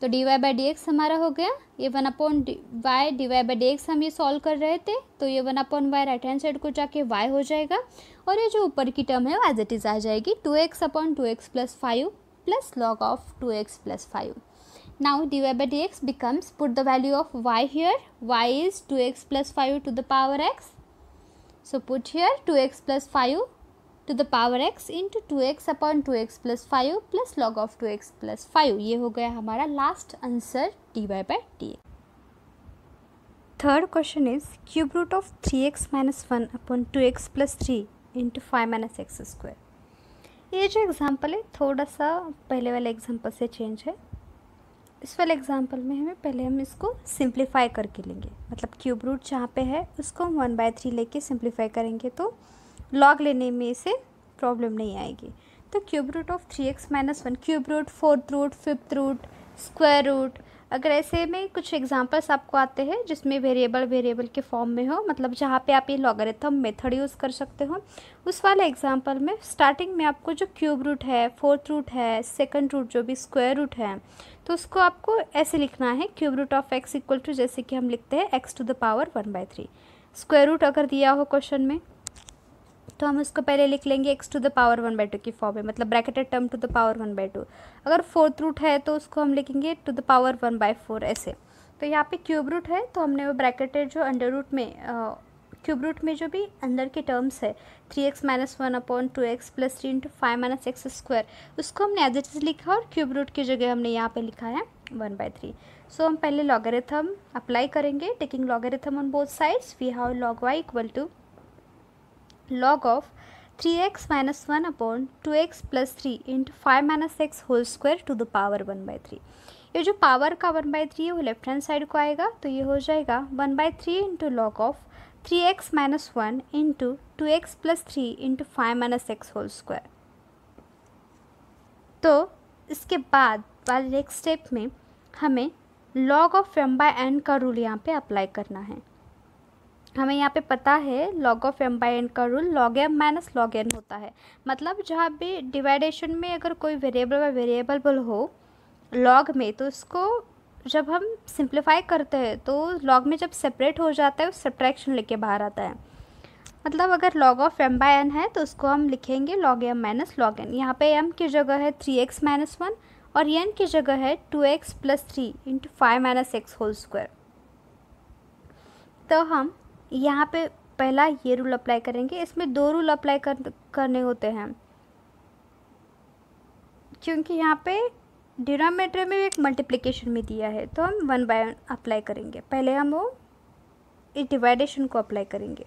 तो d y by d x हमारा हो गया ये one upon y d y by d x हम ये सॉल्व कर रहे थे तो ये one upon y right hand side को जाके वाई हो जाएगा और ये जो ऊपर की टर्म है वो एज इट इज़ आ जाएगी two x upon two x plus five plus log of two x plus five now d d x becomes put the value of y of y is y x plus five to the power x x put put two x plus five to the power to the two x upon two x plus five plus log of two x plus five ये हो गया हमारा last answer d y by d third question is cube root of three x minus one upon two x plus three into five minus x square ये जो एग्ज़ाम्पल है थोड़ा सा पहले वाले एग्जाम्पल से चेंज है इस वाले एग्जाम्पल में हमें पहले हम इसको सिंप्लीफाई करके लेंगे मतलब क्यूब रूट जहाँ पे है उसको हम वन बाय थ्री लेके सिंप्लीफाई करेंगे तो लॉग लेने में से प्रॉब्लम नहीं आएगी तो cube root of three x minus one cube root fourth root fifth root square root अगर ऐसे में कुछ एग्जांपल्स आपको आते हैं जिसमें वेरिएबल वेरिएबल के फॉर्म में हो मतलब जहाँ पे आप ये लॉगरिथम मेथड यूज़ कर सकते हो उस वाले एग्जांपल में स्टार्टिंग में आपको जो क्यूब रूट है फोर्थ रूट है सेकंड रूट जो भी स्क्वायर रूट है तो उसको आपको ऐसे लिखना है cube root of x equal to जैसे कि हम लिखते हैं x to the power one by three square root अगर दिया हो क्वेश्चन में तो हम उसको पहले लिख लेंगे x to the power one by two की फॉर्म में मतलब bracketed term to the power one by two अगर फोर्थ रूट है तो उसको हम लिखेंगे to the power one by four ऐसे तो यहाँ पे क्यूब रूट है तो हमने वो ब्रैकेटेड जो अंडर रूट में क्यूब रूट में जो भी अंदर के टर्म्स है three x minus one upon two x plus three into five minus x square उसको हमने एज इट इज़ लिखा और क्यूब रूट की जगह हमने यहाँ पे लिखा है वन बाई थ्री सो हम पहले लॉगरिथम अप्लाई करेंगे taking logarithm on both sides we have log y equal to log of three x minus one upon two x plus three into five minus x whole square to the power one by three ये जो पावर का वन बाई थ्री है वो लेफ्ट हैंड साइड को आएगा तो ये हो जाएगा one by three into log of three x minus one into two x plus three into five minus x whole square तो इसके बाद वाले नेक्स्ट स्टेप में हमें log of m by n का रूल यहाँ पे अप्लाई करना है हमें यहाँ पे पता है log of m by n का rule log m minus log n होता है मतलब जहाँ भी डिवाइडेशन में अगर कोई वेरिएबल व वेरिएबल हो लॉग में तो उसको जब हम सिंप्लीफाई करते हैं तो लॉग में जब सेपरेट हो जाता है वो सब्ट्रैक्शन लेके बाहर आता है मतलब अगर log of m by n है तो उसको हम लिखेंगे log m minus log n यहाँ पे एम की जगह है थ्री एक्स माइनस वन और एन की जगह है two x plus three into five minus x whole square तो हम यहाँ पे पहला ये रूल अप्लाई करेंगे इसमें दो रूल अप्लाई कर करने होते हैं क्योंकि यहाँ पे डिनोमीटर में एक मल्टीप्लिकेशन में दिया है तो हम वन बाय वन अप्लाई करेंगे पहले हम वो इस डिवाइडेशन को अप्लाई करेंगे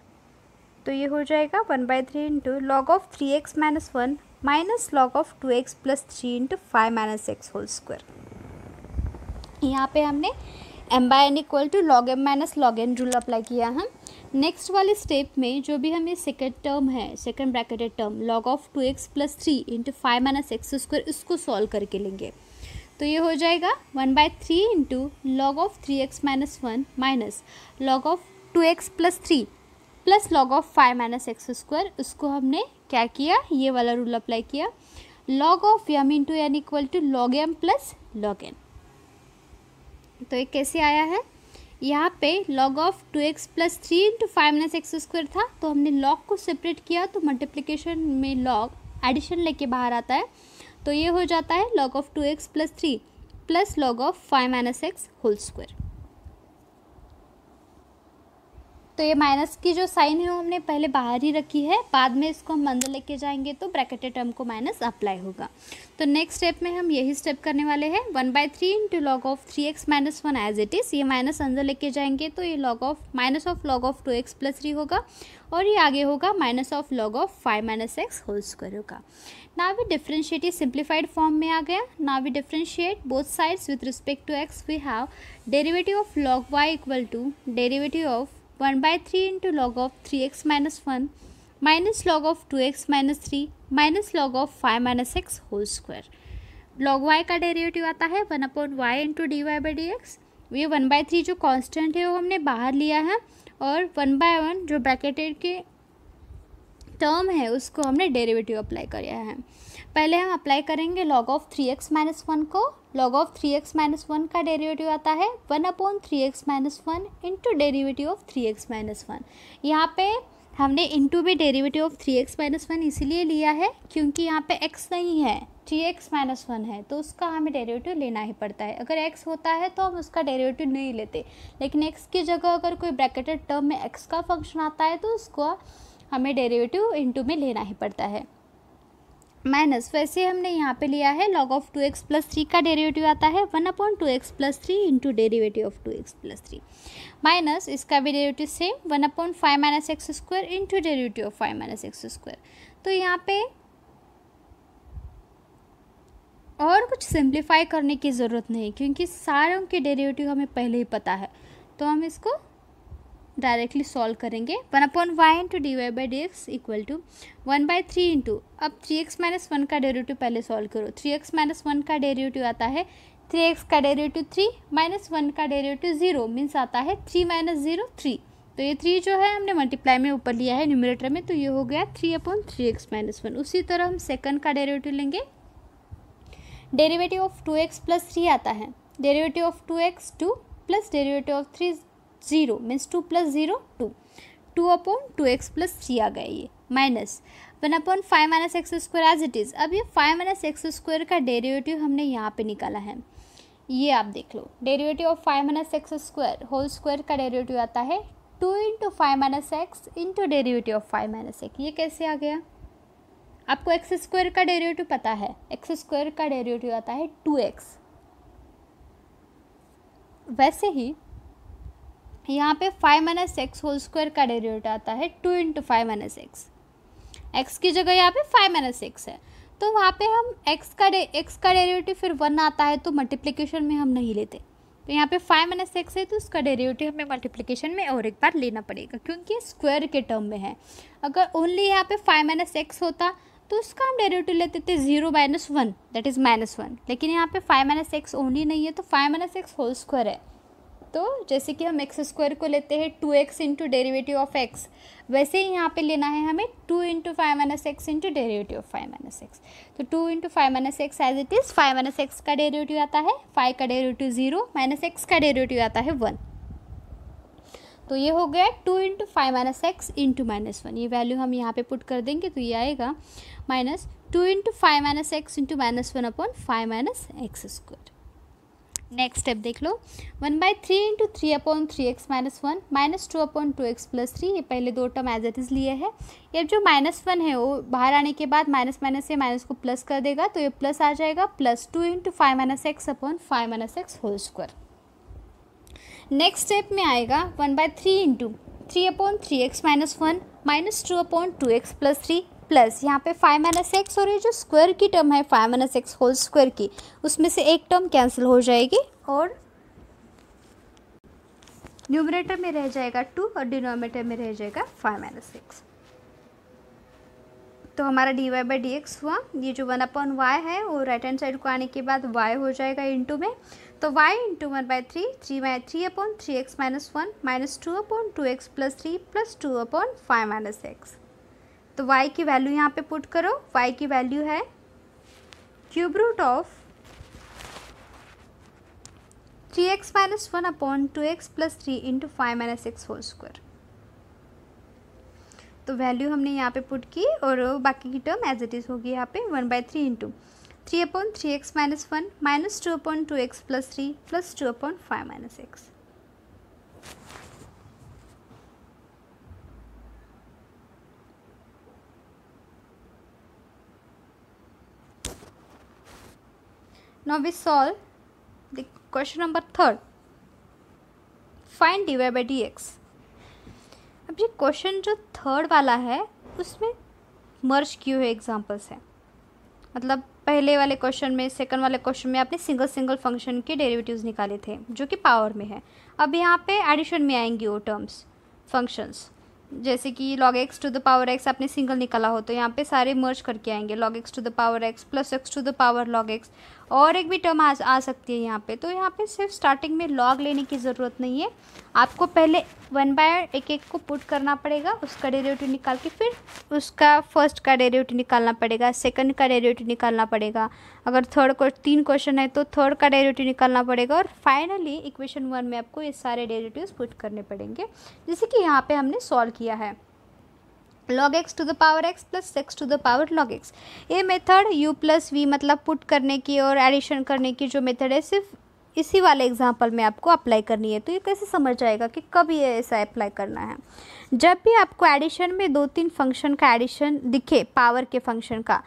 तो ये हो जाएगा one by three into log of three x minus one minus log of two x plus three into five minus x whole square यहाँ पे हमने m by n equal to log m minus log n rule apply किया है नेक्स्ट वाले स्टेप में जो भी हमें सेकेंड टर्म है second bracketed term log of two x plus three into five minus x square इसको सॉल्व करके लेंगे तो ये हो जाएगा one by three into log of three x minus one minus log of two x plus three plus log of five minus x square उसको हमने क्या किया ये वाला रूल अप्लाई किया log of m into n equal to log m plus log n तो ये कैसे आया है यहाँ पे log of two x plus three into five minus x square था तो हमने log को सेपरेट किया तो मल्टीप्लीकेशन में log एडिशन लेके बाहर आता है तो ये हो जाता है log of two x plus three plus log of five minus x whole square तो ये माइनस की जो साइन है वो हमने पहले बाहर ही रखी है बाद में इसको हम अंदर लेके जाएंगे तो ब्रैकेटेड टर्म को माइनस अप्लाई होगा तो नेक्स्ट स्टेप में हम यही स्टेप करने वाले हैं one by three into log of three x minus one as it is ये माइनस अंदर लेके जाएंगे तो ये log of minus of log of two x plus three होगा और ये आगे होगा minus of log of five minus x whole square होगा ना वी डिफ्रेंशिएट ये सिंप्लीफाइड फॉर्म में आ गया ना we differentiate both sides with respect to x we have derivative of log y equal to derivative of one by three into log of three x minus one minus log of two x minus three minus log of five minus x whole square log y का डेरिवेटिव आता है one upon y into d y by d x ये वन बाई थ्री जो कांस्टेंट है वो हमने बाहर लिया है और वन बाय वन जो ब्रैकेटेड के टर्म है उसको हमने डेरिवेटिव अप्लाई कराया है पहले हम अप्लाई करेंगे log of three x minus one को log of three x minus one का डेरिवेटिव आता है one upon three x minus one into derivative of three x minus one यहाँ पे हमने इंटू भी derivative of three x minus one इसीलिए लिया है क्योंकि यहाँ पे एक्स नहीं है थ्री एक्स माइनस वन है तो उसका हमें डेरिवेटिव लेना ही पड़ता है अगर एक्स होता है तो हम उसका डेरिवेटिव नहीं लेते लेकिन एक्स की जगह अगर कोई ब्रैकेटेड टर्म में एक्स का फंक्शन आता है तो उसको हमें डेरिवेटिव इंटू में लेना ही पड़ता है माइनस वैसे हमने यहाँ पे लिया है log of two x plus three का डेरिवेटिव आता है one upon two x plus three into derivative of two x plus three minus इसका भी derivative same one upon five minus x square into derivative of five minus x square तो यहाँ पे और कुछ सिंप्लीफाई करने की ज़रूरत नहीं क्योंकि सारों के डेरिवेटिव हमें पहले ही पता है तो हम इसको डायरेक्टली सॉल्व करेंगे one upon y into d y by d x equal to one by three into अब थ्री एक्स माइनस वन का डेरिवेटिव पहले सॉल्व करो थ्री एक्स माइनस वन का डेरिवेटिव आता है थ्री एक्स का डेरिवेटिव थ्री माइनस वन का डेरिवेटिव ज़ीरो मीन्स आता है थ्री माइनस ज़ीरो थ्री तो ये थ्री जो है हमने मल्टीप्लाई में ऊपर लिया है न्यूमिनेटर में तो ये हो गया three upon three x minus one उसी तरह हम सेकंड का डेरिवेटिव लेंगे derivative of two x plus three आता है derivative of two x two plus derivative of three zero means two plus zero two two upon two x plus three आ गया ये minus one upon five minus x square as it is अब ये फाइव माइनस एक्स स्क्वायर का डेरिवेटिव हमने यहाँ पे निकाला है ये आप देख लो derivative of five minus x square whole square का डेरिवेटिव आता है two into five minus x into derivative of five minus x ये कैसे आ गया आपको एक्स स्क्वायर का डेरिवेटिव पता है एक्स स्क्वायर का डेरिवेटिव आता है टू एक्स वैसे ही यहाँ पे five minus x whole square का डेरिवेटिव आता है two into five minus x x की जगह यहाँ पे फाइव माइनस एक्स है तो वहाँ पे हम एक्स का एक्स का डेरिवेटिव फिर वन आता है तो मल्टीप्लिकेशन में हम नहीं लेते तो यहाँ पे फाइव माइनस एक्स है तो उसका डेरिवेटिव हमें मल्टीप्लिकेशन में और एक बार लेना पड़ेगा क्योंकि स्क्वायर के टर्म में है अगर ओनली यहाँ पे फाइव माइनस एक्स होता तो उसका हम डेरिवेटिव लेते थे zero minus one that is minus one लेकिन यहाँ पे फाइव माइनस एक्स ओनली नहीं है तो five minus x whole square है तो जैसे कि हम एक्स स्क्वायर को लेते हैं two x into derivative of x वैसे ही यहाँ पे लेना है हमें two into five minus x into derivative of five minus x तो two into five minus x as it is five minus x का डेरीवेटिव आता है फाइव का डेरीवेटिव जीरो माइनस एक्स का डेरीवेटिव आता है वन तो ये हो गया two into five minus x into minus one ये वैल्यू हम यहाँ पे पुट कर देंगे तो ये आएगा minus two into five minus x into minus one upon five minus x square next step देख लो one by three into three upon three x minus one minus two upon two x plus three ये पहले दो टर्म एज एट इज़ लिए है ये जो माइनस वन है वो बाहर आने के बाद माइनस माइनस से माइनस को प्लस कर देगा तो ये प्लस आ जाएगा plus two into five minus x upon five minus x whole square next step में आएगा one by three into three upon three x minus one minus two upon two x plus three plus यहाँ पे फाइव माइनस एक्स और ये जो स्क्वायर की टर्म है five minus x whole square की उसमें से एक टर्म कैंसिल हो जाएगी और न्यूमरेटर में रह जाएगा टू और डिनोमिनेटर में रह जाएगा फाइव माइनस एक्स तो हमारा d y by d x हुआ ये जो वन अपॉन वाई है वो राइट हैंड साइड को आने के बाद वाई हो जाएगा इंटू में तो y into one by three three by three upon three x minus one minus two upon two x plus three plus two upon five minus x तो y की वैल्यू यहाँ पे पुट करो y की वैल्यू है cube root of three x minus one upon two x plus three into five minus x whole square तो वैल्यू हमने यहाँ पे पुट की और बाकी की टर्म एज इट इज़ होगी यहाँ पे one by three into three upon three x minus one minus two upon two x plus three plus two upon five minus x now we solve the question number third find d y by d x अब ये क्वेश्चन जो थर्ड वाला है उसमें मर्ज किए हुए एग्जाम्पल्स हैं मतलब पहले वाले क्वेश्चन में सेकंड वाले क्वेश्चन में आपने सिंगल सिंगल फंक्शन के डेरिवेटिव्स निकाले थे जो कि पावर में है अब यहाँ पे एडिशन में आएंगी वो टर्म्स फंक्शंस जैसे कि log x to the power x आपने सिंगल निकाला हो तो यहाँ पे सारे मर्ज करके आएंगे log x to the power x plus x to the power log x और एक भी टर्म आ, आ सकती है यहाँ पे तो यहाँ पे सिर्फ स्टार्टिंग में लॉग लेने की ज़रूरत नहीं है आपको पहले वन बाय एक एक को पुट करना पड़ेगा उसका डेरेवेटिव निकाल के फिर उसका फर्स्ट का डेरेवेटिव निकालना पड़ेगा सेकंड का डेरेवेटिव निकालना पड़ेगा अगर थर्ड को तीन क्वेश्चन है तो थर्ड का डेरेवेटिव निकालना पड़ेगा और फाइनली इक्वेशन वन में आपको ये सारे डेरेटिव पुट करने पड़ेंगे जैसे कि यहाँ पर हमने सॉल्व किया है log x to the power x plus six to the power log x ये मेथड यू प्लस वी मतलब पुट करने की और एडिशन करने की जो मेथड है सिर्फ इसी वाले एग्जाम्पल में आपको अप्लाई करनी है तो ये कैसे समझ जाएगा कि कब ये ऐसा अप्लाई करना है जब भी आपको एडिशन में दो तीन फंक्शन का एडिशन दिखे पावर के फंक्शन का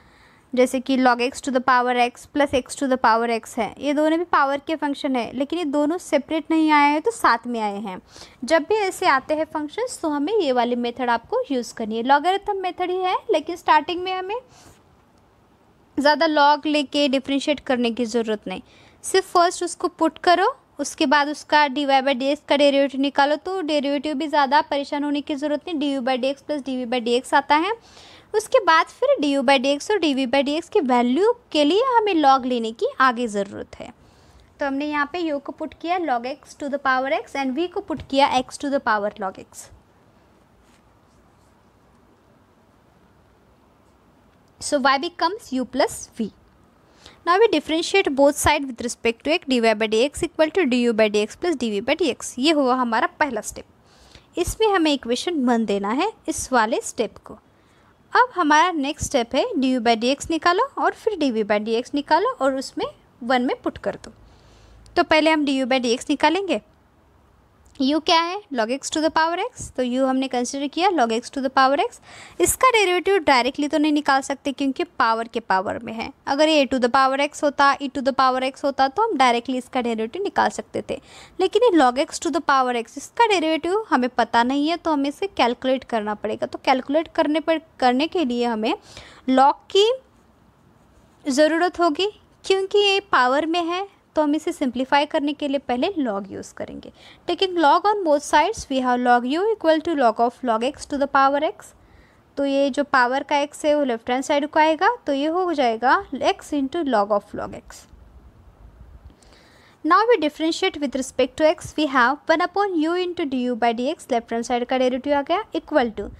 जैसे कि log x to the power x plus x to the power x है ये दोनों भी पावर के फंक्शन है लेकिन ये दोनों सेपरेट नहीं आए हैं तो साथ में आए हैं जब भी ऐसे आते हैं फंक्शंस तो हमें ये वाली मेथड आपको यूज़ करनी है लॉगरिथम मेथड ही है लेकिन स्टार्टिंग में हमें ज़्यादा लॉग लेके डिफ्रेंशिएट करने की ज़रूरत नहीं सिर्फ फर्स्ट उसको पुट करो उसके बाद उसका d y by d x का डेरिवेटिव निकालो तो डेरिवेटिव भी ज़्यादा परेशान होने की ज़रूरत नहीं d u by d x plus d v by d x आता है उसके बाद फिर d u by d x और d v by d x की वैल्यू के लिए हमें लॉग लेने की आगे ज़रूरत है तो हमने यहाँ पे यू को पुट किया log x to the power x and v को पुट किया x to the power plus v now we differentiate both side with respect to एक d y by d x equal to d u by d x plus d v by d x ये हुआ हमारा पहला स्टेप इसमें हमें इक्वेशन मन देना है इस वाले स्टेप को अब हमारा नेक्स्ट स्टेप है d u by d x निकालो और फिर d v by d x निकालो और उसमें वन में पुट कर दो तो पहले हम d u by d x निकालेंगे यू क्या है log x to the power x तो यू हमने कंसिडर किया log x to the power x इसका डेरिवेटिव डायरेक्टली तो नहीं निकाल सकते क्योंकि पावर के पावर में है अगर ये a to the power x होता e to the power x होता तो हम डायरेक्टली इसका डेरिवेटिव निकाल सकते थे लेकिन ये log x to the power x इसका डेरेवेटिव हमें पता नहीं है तो हमें इसे कैलकुलेट करना पड़ेगा तो कैलकुलेट करने पर करने के लिए हमें लॉग की ज़रूरत होगी क्योंकि ये पावर में है तो हम इसे सिंप्लीफाई करने के लिए पहले लॉग यूज़ करेंगे taking log on both sides we have log u equal to log of log x to the power x तो ये जो पावर का एक्स है वो लेफ्ट हैंड साइड को आएगा तो ये हो जाएगा x into log of log x now we differentiate with respect to x we have one upon u into d u by d x left hand side का डेरिवेटिव आ गया इक्वल टू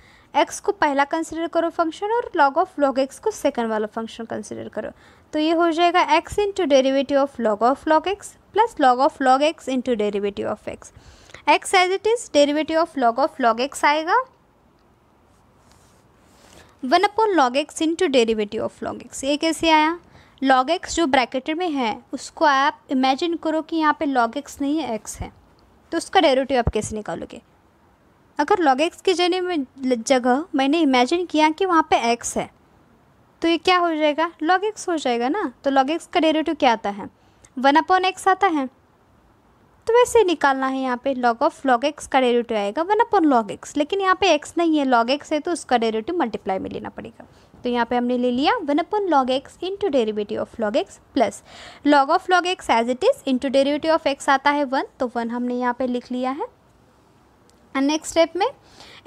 एक्स को पहला कंसिडर करो फंक्शन और लॉग ऑफ लॉग एक्स को सेकंड वाला फंक्शन कंसिडर करो तो ये हो जाएगा x into derivative of log of log x plus log of log x into derivative of x x as it is derivative of log of log x आएगा one upon log x into derivative of log x ये कैसे आया लॉग एक्स जो ब्रैकेटेड में है उसको आप इमेजिन करो कि यहाँ पे लॉग एक्स नहीं है एक्स है तो उसका डेरिवेटिव आप कैसे निकालोगे अगर लॉग एक्स की जगह में जगह मैंने इमेजिन किया कि वहाँ पे एक्स है तो ये क्या हो जाएगा लॉग एक्स हो जाएगा ना तो लॉग एक्स का डेरेटिव क्या आता है वन अपॉन एक्स आता है तो वैसे निकालना है यहाँ पे लॉग ऑफ लॉग एक्स का डेरेटिव आएगा वन अपॉन लॉग एक्स लेकिन यहाँ पे एक्स नहीं है लॉग एक्स है तो उसका डेरेटिव मल्टीप्लाई में लेना पड़ेगा तो यहाँ पे हमने ले लिया one upon log x into derivative of log x plus log of log x as it is into derivative of x आता है वन तो वन हमने यहाँ पे लिख लिया है एंड नेक्स्ट स्टेप में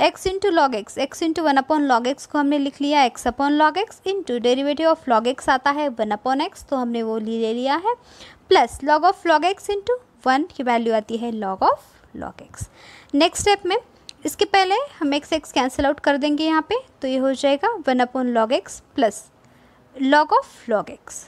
x into log x x into one upon log x को हमने लिख लिया x upon log x into derivative of log x आता है वन अपॉन एक्स तो हमने वो ले लिया है plus log of log x into one की वैल्यू आती है log of log x next step में इसके पहले हम एक्स एक्स कैंसिल आउट कर देंगे यहाँ पे तो ये हो जाएगा one upon log x plus log of log x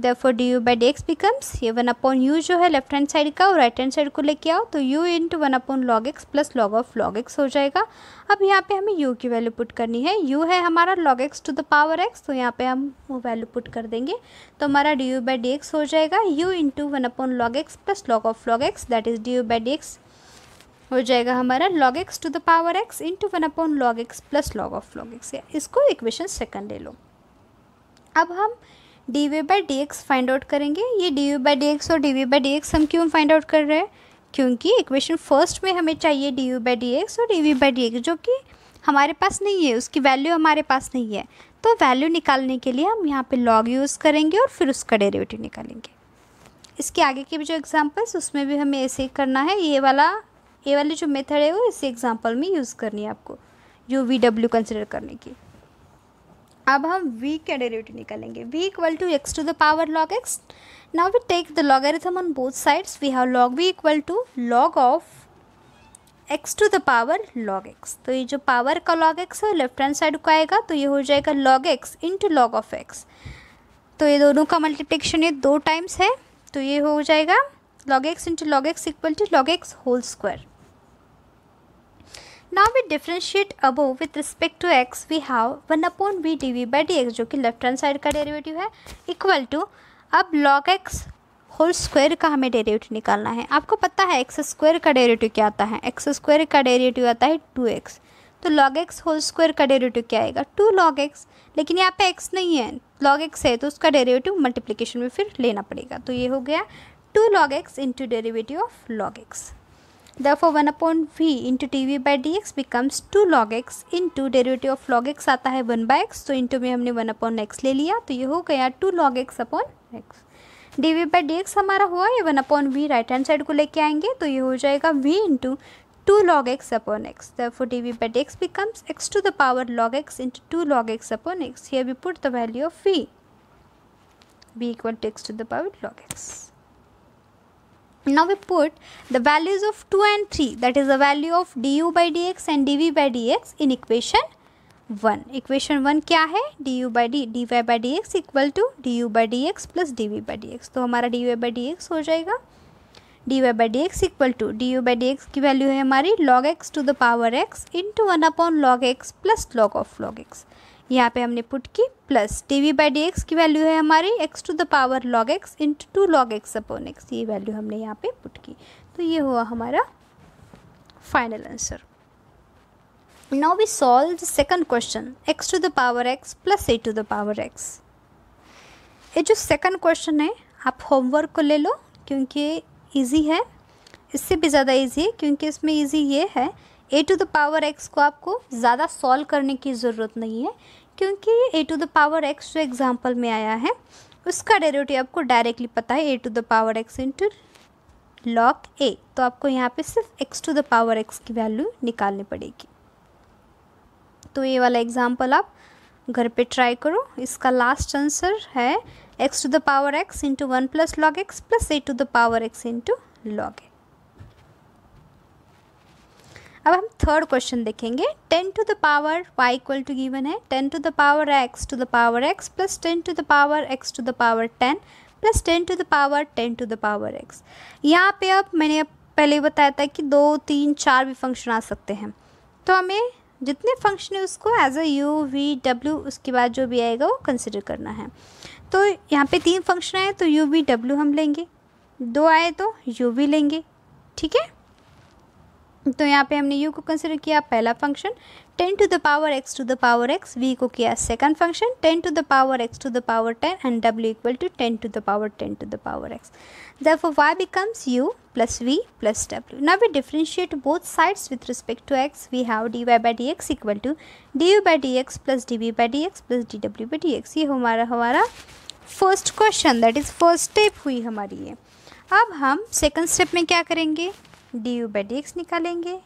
therefore d u by d x becomes ये वन अपॉन यू जो है लेफ्ट हैंड साइड का और राइट हैंड साइड को लेके आओ तो u into one upon log x plus log of log x हो जाएगा अब यहाँ पे हमें यू की वैल्यू पुट करनी है यू है हमारा log x to the power x तो यहाँ पे हम वो वैल्यू पुट कर देंगे तो हमारा d u by d x हो जाएगा u into one upon log x plus log of log x that is d u by d x हो जाएगा हमारा log x to the power x into one upon log x plus log of log x इसको इक्वेशन सेकंड ले लो अब हम d v by d x find out करेंगे ये d v by d x और d v by d x हम क्यों फाइंड आउट कर रहे हैं क्योंकि इक्वेशन फर्स्ट में हमें चाहिए d u by d x और d v by d x जो कि हमारे पास नहीं है उसकी वैल्यू हमारे पास नहीं है तो वैल्यू निकालने के लिए हम यहाँ पे लॉग यूज़ करेंगे और फिर उसका डेरिवेटिव निकालेंगे इसके आगे के भी जो एग्जांपल्स उसमें भी हमें ऐसे ही करना है ये वाला ये वाली जो मेथड है वो इसी एग्जांपल में यूज़ करनी है आपको यू वी डब्ल्यू कंसिडर करने की अब हम v का डेरिवेटिव निकालेंगे v equal to x to the power log x now we take the logarithm on both sides we have log v equal to log of x to the power log x. तो ये जो पावर का लॉग x है लेफ्ट हैंड साइड को आएगा तो ये हो जाएगा log x into log of x तो ये दोनों का मल्टीप्लिकेशन ये दो टाइम्स है तो ये हो जाएगा log x into log x equal to log x whole square now we differentiate above with respect to x we have one upon v d v by d x जो कि लेफ्ट हैंड साइड का डेरेवेटिव है इक्वल टू अब लॉग एक्स होल स्क्वायर का हमें डेरिवेटिव निकालना है आपको पता है एक्स स्क्वायर का डेरिवेटिव क्या आता है एक्स स्क्वायर का डेरिवेटिव आता है टू एक्स तो लॉग एक्स होल स्क्वायर का डेरिवेटिव क्या आएगा टू लॉग एक्स लेकिन यहाँ पे एक्स नहीं है लॉग एक्स है तो उसका डेरिवेटिव मल्टीप्लिकेशन में फिर लेना पड़ेगा तो ये हो गया two log x into derivative of log x Therefore, 1 upon v into dv by dx becomes 2 log x into derivative of log x आता है 1 by x तो into में हमने 1 upon x ले लिया तो ये हो गया 2 log x upon x dv by dx हमारा हुआ ये 1 upon v right hand side को लेके आएंगे तो ये हो जाएगा v into two log x upon x therefore dv by dx becomes x to the power log x into 2 log x upon x here we put the value of v v equal to x to the power log x now we put the values of 2 and 3 that is the value of du by dx and dv by dx in equation 1 equation one क्या है d u by d d y by d x equal to d u by d x plus d v by d x तो हमारा d y by d x हो जाएगा d y by d x equal to d u by d x की वैल्यू है हमारी log x to the power x into one upon log x plus log of log x यहाँ पे हमने पुट की plus d v by d x की वैल्यू है हमारी x to the power log x into two log x upon x ये वैल्यू हमने यहाँ पे पुट की तो ये हुआ हमारा final answer now we solve the second question x to the power x plus a to the power x ये जो सेकंड क्वेश्चन है आप होमवर्क को ले लो क्योंकि ईजी है इससे भी ज़्यादा ईजी है क्योंकि इसमें ईजी ये है a to the power x को आपको ज़्यादा सॉल्व करने की ज़रूरत नहीं है क्योंकि a to the power x जो एग्जाम्पल में आया है उसका डेरिवेटिव आपको डायरेक्टली पता है a to the power x into log a तो आपको यहाँ पे सिर्फ x to the power x की वैल्यू निकालनी पड़ेगी तो ये वाला एग्जाम्पल आप घर पे ट्राई करो इसका लास्ट आंसर है x to the power x into one plus log x plus a to the power x into log x अब हम थर्ड क्वेश्चन देखेंगे ten to the power y equal to given है ten to the power x to the power x plus ten to the power x to the power ten plus ten to the power ten to the power x यहाँ पे अब मैंने अब पहले बताया था कि दो तीन चार भी फंक्शन आ सकते हैं तो हमें जितने फंक्शन है उसको एज अ यू वी डब्ल्यू उसके बाद जो भी आएगा वो कंसिडर करना है तो यहाँ पे तीन फंक्शन आए तो यू वी डब्ल्यू हम लेंगे दो आए तो यू वी लेंगे ठीक है तो यहाँ पे हमने u को कंसिडर किया पहला function ten to the power x to the power x v को किया second function ten to the power x to the power ten and w equal to ten to the power ten to the power x ना we differentiate both sides with respect to x we have d y by d x equal to d u by d x plus d v by d x plus d डब्ल्यू बाई डी एक्स ये हमारा हमारा first question that is first step हुई हमारी ये अब हम सेकंड स्टेप में क्या करेंगे d u by d x निकालेंगे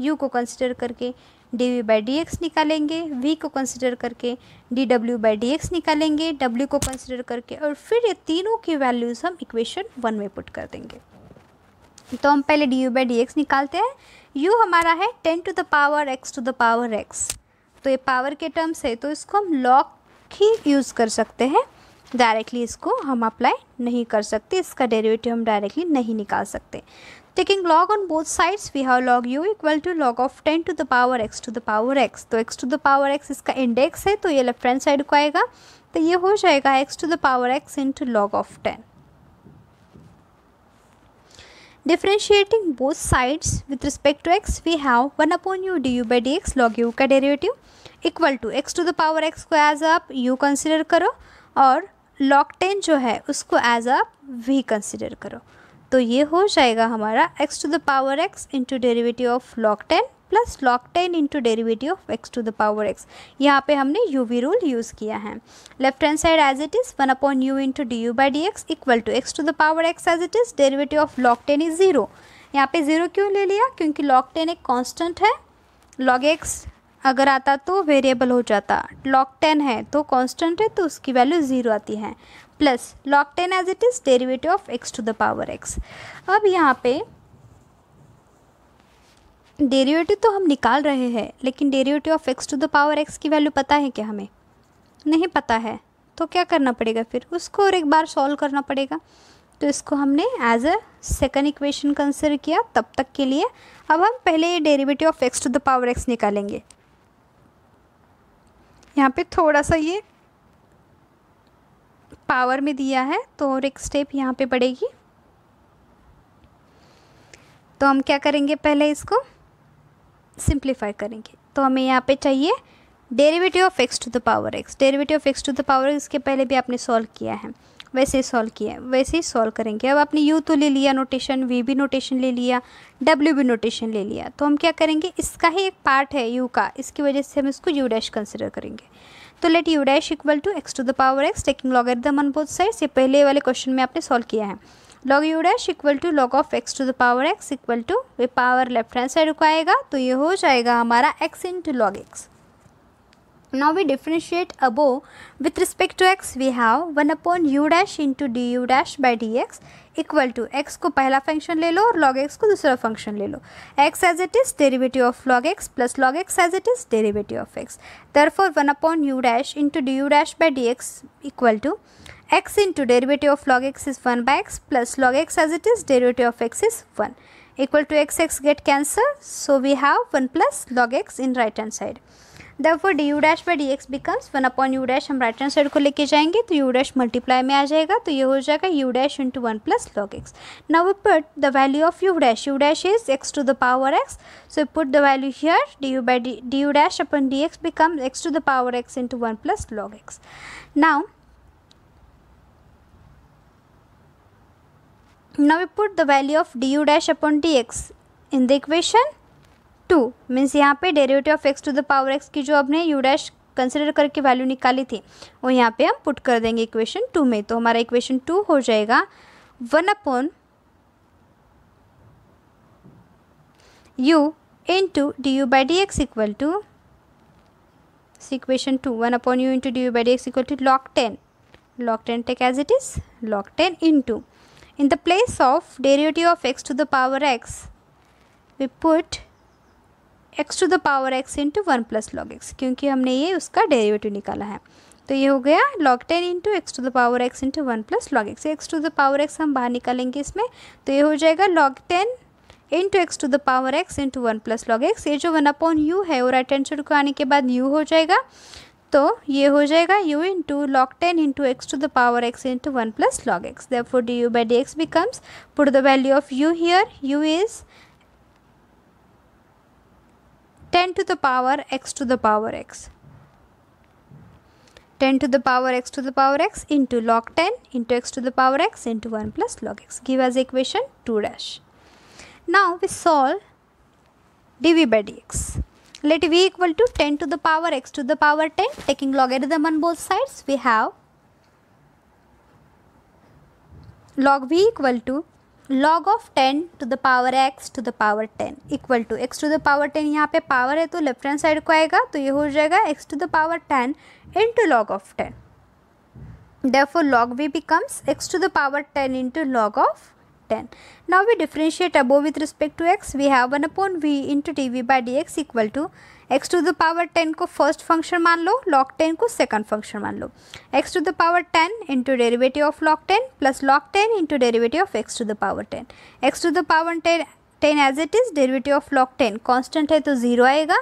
यू को कंसिडर करके d v by d x निकालेंगे वी को कंसिडर करके डी डब्ल्यू बाई डी एक्स निकालेंगे डब्ल्यू को कंसिडर करके और फिर ये तीनों की वैल्यूज़ हम इक्वेशन वन में पुट कर देंगे तो हम पहले d u by d x निकालते हैं यू हमारा है ten to the power x to the power x तो ये पावर के टर्म्स है तो इसको हम लॉक ही यूज़ कर सकते हैं डायरेक्टली इसको हम अप्लाई नहीं कर सकते इसका डेरिवेटिव हम डायरेक्टली नहीं निकाल सकते Taking log on both sides, we have log u equal to log of 10 to the power x to the power x. तो x to the power x इसका इंडेक्स है तो ये लेफ्ट हैंड साइड को आएगा तो ये हो जाएगा x to the power x into log of 10. Differentiating both sides with respect to x, we have 1 upon u du by dx log u का derivative equal to x to the power x को एज आप u कंसिडर करो और log 10 जो है उसको एज आप v कंसिडर करो तो ये हो जाएगा हमारा x to the power x into derivative of log ten plus log ten into derivative of x to the power x यहाँ पे हमने यू वी रूल यूज़ किया है left hand side as it is one upon u into d u by d x equal to x to the power x as it is derivative of log ten is zero यहाँ पे ज़ीरो क्यों ले लिया क्योंकि लॉक टेन एक कॉन्स्टेंट है लॉग एक्स अगर आता तो वेरिएबल हो जाता लॉक टेन है तो कॉन्स्टेंट है तो उसकी वैल्यू ज़ीरो आती है plus log ten as it is derivative of x to the power x अब यहाँ पे डेरिवेटिव तो हम निकाल रहे हैं लेकिन derivative of x to the power x की वैल्यू पता है क्या हमें नहीं पता है तो क्या करना पड़ेगा फिर उसको और एक बार सॉल्व करना पड़ेगा तो इसको हमने as a second equation consider किया तब तक के लिए अब हम पहले ये derivative of x to the power x निकालेंगे यहाँ पे थोड़ा सा ये पावर में दिया है तो और एक स्टेप यहाँ पे पड़ेगी तो हम क्या करेंगे पहले इसको सिंप्लीफाई करेंगे तो हमें यहाँ पे चाहिए derivative of x to the power x derivative of x to the power x के पहले भी आपने सॉल्व किया है वैसे ही सॉल्व किया है वैसे ही सॉल्व करेंगे अब आपने यू तो ले लिया नोटेशन वी भी नोटेशन ले लिया डब्ल्यू भी नोटेशन ले लिया तो हम क्या करेंगे इसका ही एक पार्ट है यू का इसकी वजह से हम इसको यू डैश कंसिडर करेंगे तो let u dash equal to x to the power x taking logarithm on both sides ये पहले वाले क्वेश्चन में आपने सॉल्व किया है log u dash equal to log of x to the power x equal to वे पावर लेफ्ट हैंड साइड रुकाएगा तो ये हो जाएगा हमारा x into log x Now we differentiate above with respect to x we have 1 upon u dash into du dash by dx equal to x ko pahala function le lo or log x ko dusra function le lo. x as it is derivative of log x plus log x as it is derivative of x. Therefore 1 upon u dash into du dash by dx equal to x into derivative of log x is 1 by x plus log x as it is derivative of x is 1 equal to x x get cancel. So we have 1 plus log x in right hand side. Therefore d u dash by d x becomes one upon u dash हम राइट हैंड साइड को लेके जाएंगे तो यू डैश मल्टीप्लाई में आ जाएगा तो ये हो जाएगा u dash into one plus log x now we put the value of u dash u dash is x to the power x so put the value here d u by d d u dash upon d x become x to the power x into one plus log log now Now, put the value of d u dash upon d x in the equation two means यहाँ पे derivative of x to the power x की जो हमने यू डैश कंसिडर करके वैल्यू निकाली थी वो यहाँ पे हम पुट कर देंगे इक्वेशन टू में तो हमारा इक्वेशन टू हो जाएगा one upon u to d u by d x equal to equation two one upon u into d u by d x equal to log ten ten take as it is log ten in to in the place of derivative of x to the power x we put x to the power x into one plus log x क्योंकि हमने ये उसका डेरिवेटिव निकाला है तो ये हो गया log ten into x to the power x into one plus log x x to the power x हम बाहर निकालेंगे इसमें तो ये हो जाएगा log ten into x to the power x into one plus log x ये जो वन अपॉन यू है वो राइट हैंड को आने के बाद यू हो जाएगा तो ये हो जाएगा u into log ten into x to the power x into one plus log x therefore d u by d x becomes put the value of u here u is 10 to the power x to the power x. 10 to the power x to the power x into log 10 into x to the power x into 1 plus log x. Give us equation 2 dash. Now we solve dv by dx. Let v equal to 10 to the power x to the power 10 taking logarithm on both sides we have log v equal to log of ten to the power x to the power ten equal to x to the power ten यहाँ पे पावर है तो लेफ्ट हैंड साइड को आएगा तो ये हो जाएगा x to the power ten into log of ten therefore log v becomes x to the power 10 into log of 10 now we differentiate above with respect to x we have 1 upon v into dv by dx equal to x to the power ten को फर्स्ट फंक्शन मान लो लॉक टेन को सेकंड फंक्शन मान लो x to the power ten into derivative of log ten plus log ten into derivative of x to the power ten x to the power ten ten as it is derivative of log ten constant है तो जीरो आएगा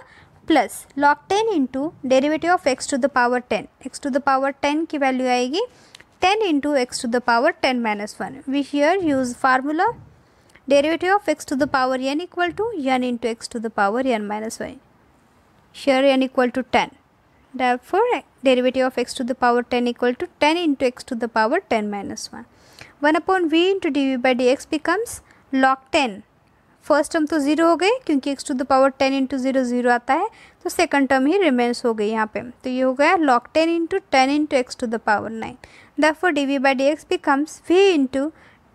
plus log ten into derivative of x to the power ten x to the power ten की वैल्यू आएगी ten into x to the power ten minus one we here use formula derivative of x to the power n equal to n into x to the power n minus one here n equal to 10 therefore derivative of x to the power 10 equal to 10 into x to the power 10 minus 1 1 upon v into dv by dx becomes log 10 first term to 0 ho gai kyunki x to the power 10 into 0 0 aata hai so second term hi remains ho gai यहाँ pe to ये ho gaya log 10 into 10 into x to the power 9 therefore dv by dx becomes v into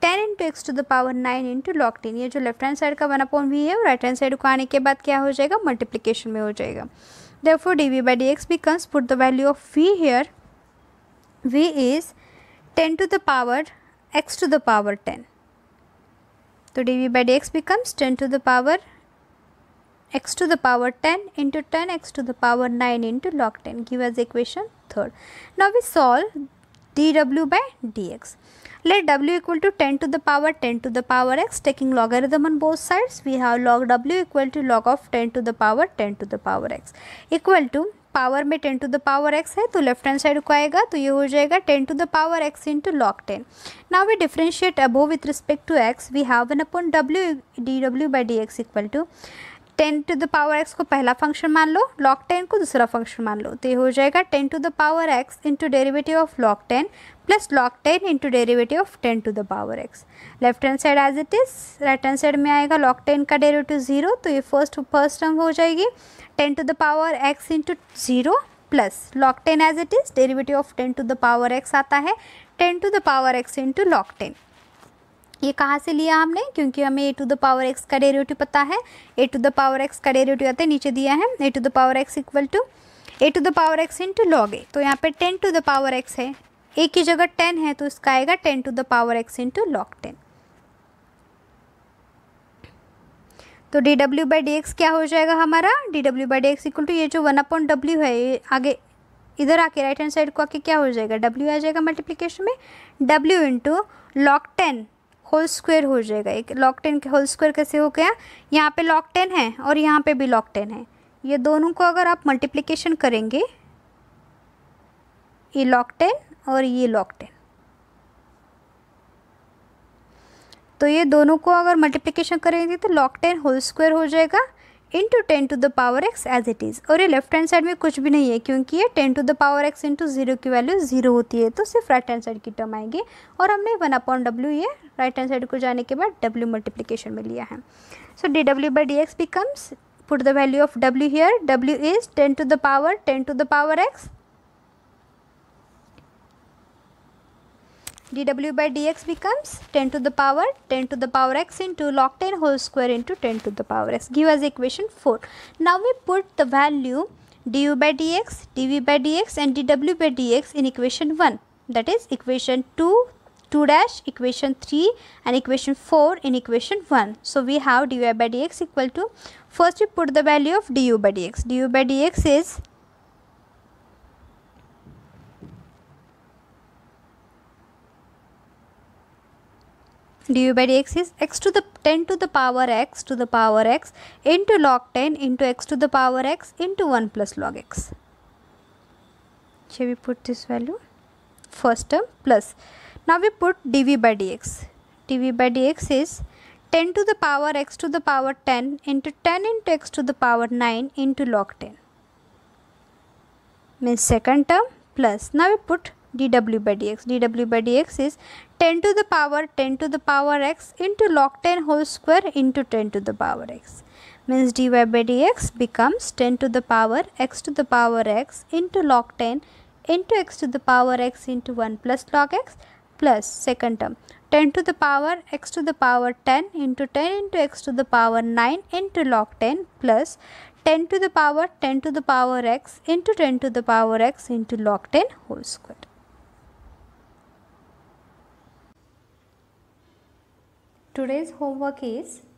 10 into x to the power 9 into log 10. ये जो left hand side का वन अपॉन v है है और राइट हैंड साइड को आने के बाद क्या हो जाएगा Multiplication में हो जाएगा therefore dv by dx becomes put the value of v here v is 10 to the power x to the power 10 तो dv by dx becomes 10 to the power x to the power 10 into 10 x to the power 9 into log 10 give us equation third now we solve dw by dx. Let w equal to 10 to the power 10 to the power x taking logarithm on both sides we have log w equal to log of 10 to the power 10 to the power x equal to power may 10 to the power x hai to left hand side ko aega to ye ho jayega 10 to the power x into log 10. Now we differentiate above with respect to x we have 1 upon w dw by dx equal to ten to the power x को पहला फंक्शन मान लो लॉक टेन को दूसरा फंक्शन मान लो तो ये हो जाएगा ten to the power x into derivative of log ten plus log ten into derivative of ten to the power x left hand side as it is right hand side में आएगा लॉक टेन का डेरेवेटिव जीरो तो ये फर्स्ट फर्स्ट टर्म हो जाएगी ten to the power x into zero plus log ten as it is derivative of ten to the power x आता है ten to the power x into log ten ये कहाँ से लिया हमने क्योंकि हमें a to the power x का डेरिवेटिव पता है a to the power x का डेरिवेटिव आता है नीचे दिया है a to the power x equal to a to the power x into log a तो यहाँ पे ten to the power x है ए की जगह टेन है तो इसका आएगा ten to the power x into log ten तो डी डब्ल्यू बाई डी एक्स क्या हो जाएगा हमारा डी डब्ल्यू by d x equal to ये जो वन अपॉन डब्ल्यू है ये आगे इधर आके राइट हैंड साइड को आके क्या हो जाएगा डब्ल्यू आ जाएगा मल्टीप्लीकेशन में डब्ल्यू into log ten whole square हो जाएगा एक लॉक टेन के होल स्क्वायर कैसे हो गया यहाँ पे लॉक टेन है और यहाँ पे भी लॉक टेन है ये दोनों को अगर आप मल्टीप्लिकेशन करेंगे ये लॉक टेन और ये लॉक टेन तो ये दोनों को अगर मल्टीप्लिकेशन करेंगे तो लॉक टेन होल स्क्वायर हो जाएगा into ten to the power x as it is और ये लेफ्ट हैंड साइड में कुछ भी नहीं है क्योंकि ये ten to the power x into zero की वैल्यू ज़ीरो होती है तो सिर्फ राइट हैंड साइड की टर्म आएगी और हमने वन अपॉन डब्ल्यू ये राइट हैंड साइड को जाने के बाद डब्ल्यू मल्टीप्लीकेशन में लिया है सो डी डब्ल्यू by d x becomes foot the value of W hair W is ten to the power ten to the power x D डब्ल्यू by d x becomes ten to the power ten to the power x in log ten whole square into ten to the power x give as equation four now we put the value d u by d x d v by d x and d डब्ल्यू by d x in equation one that is equation two 2 dash equation 3 and equation 4 in equation 1. So we have du by dx equal to first we put the value of du by dx. du by dx is du by dx is x to the 10 to the power x to the power x into log 10 into x to the power x into 1 plus log x. Shall we put this value? First term plus now we put dv by dx. dv by dx is 10 to the power x to the power 10 into 10 into x to the power 9 into log 10 means second term plus now we put dw by dx dw by dx is 10 to the power 10 to the power x into log 10 whole square into 10 to the power x means dy by dx becomes 10 to the power x to the power x into log 10 into x to the power x into 1 plus log x plus second term 10 to the power x to the power 10 into 10 into x to the power 9 into log 10 plus 10 to the power 10 to the power x into 10 to the power x into log 10 whole square. Today's homework is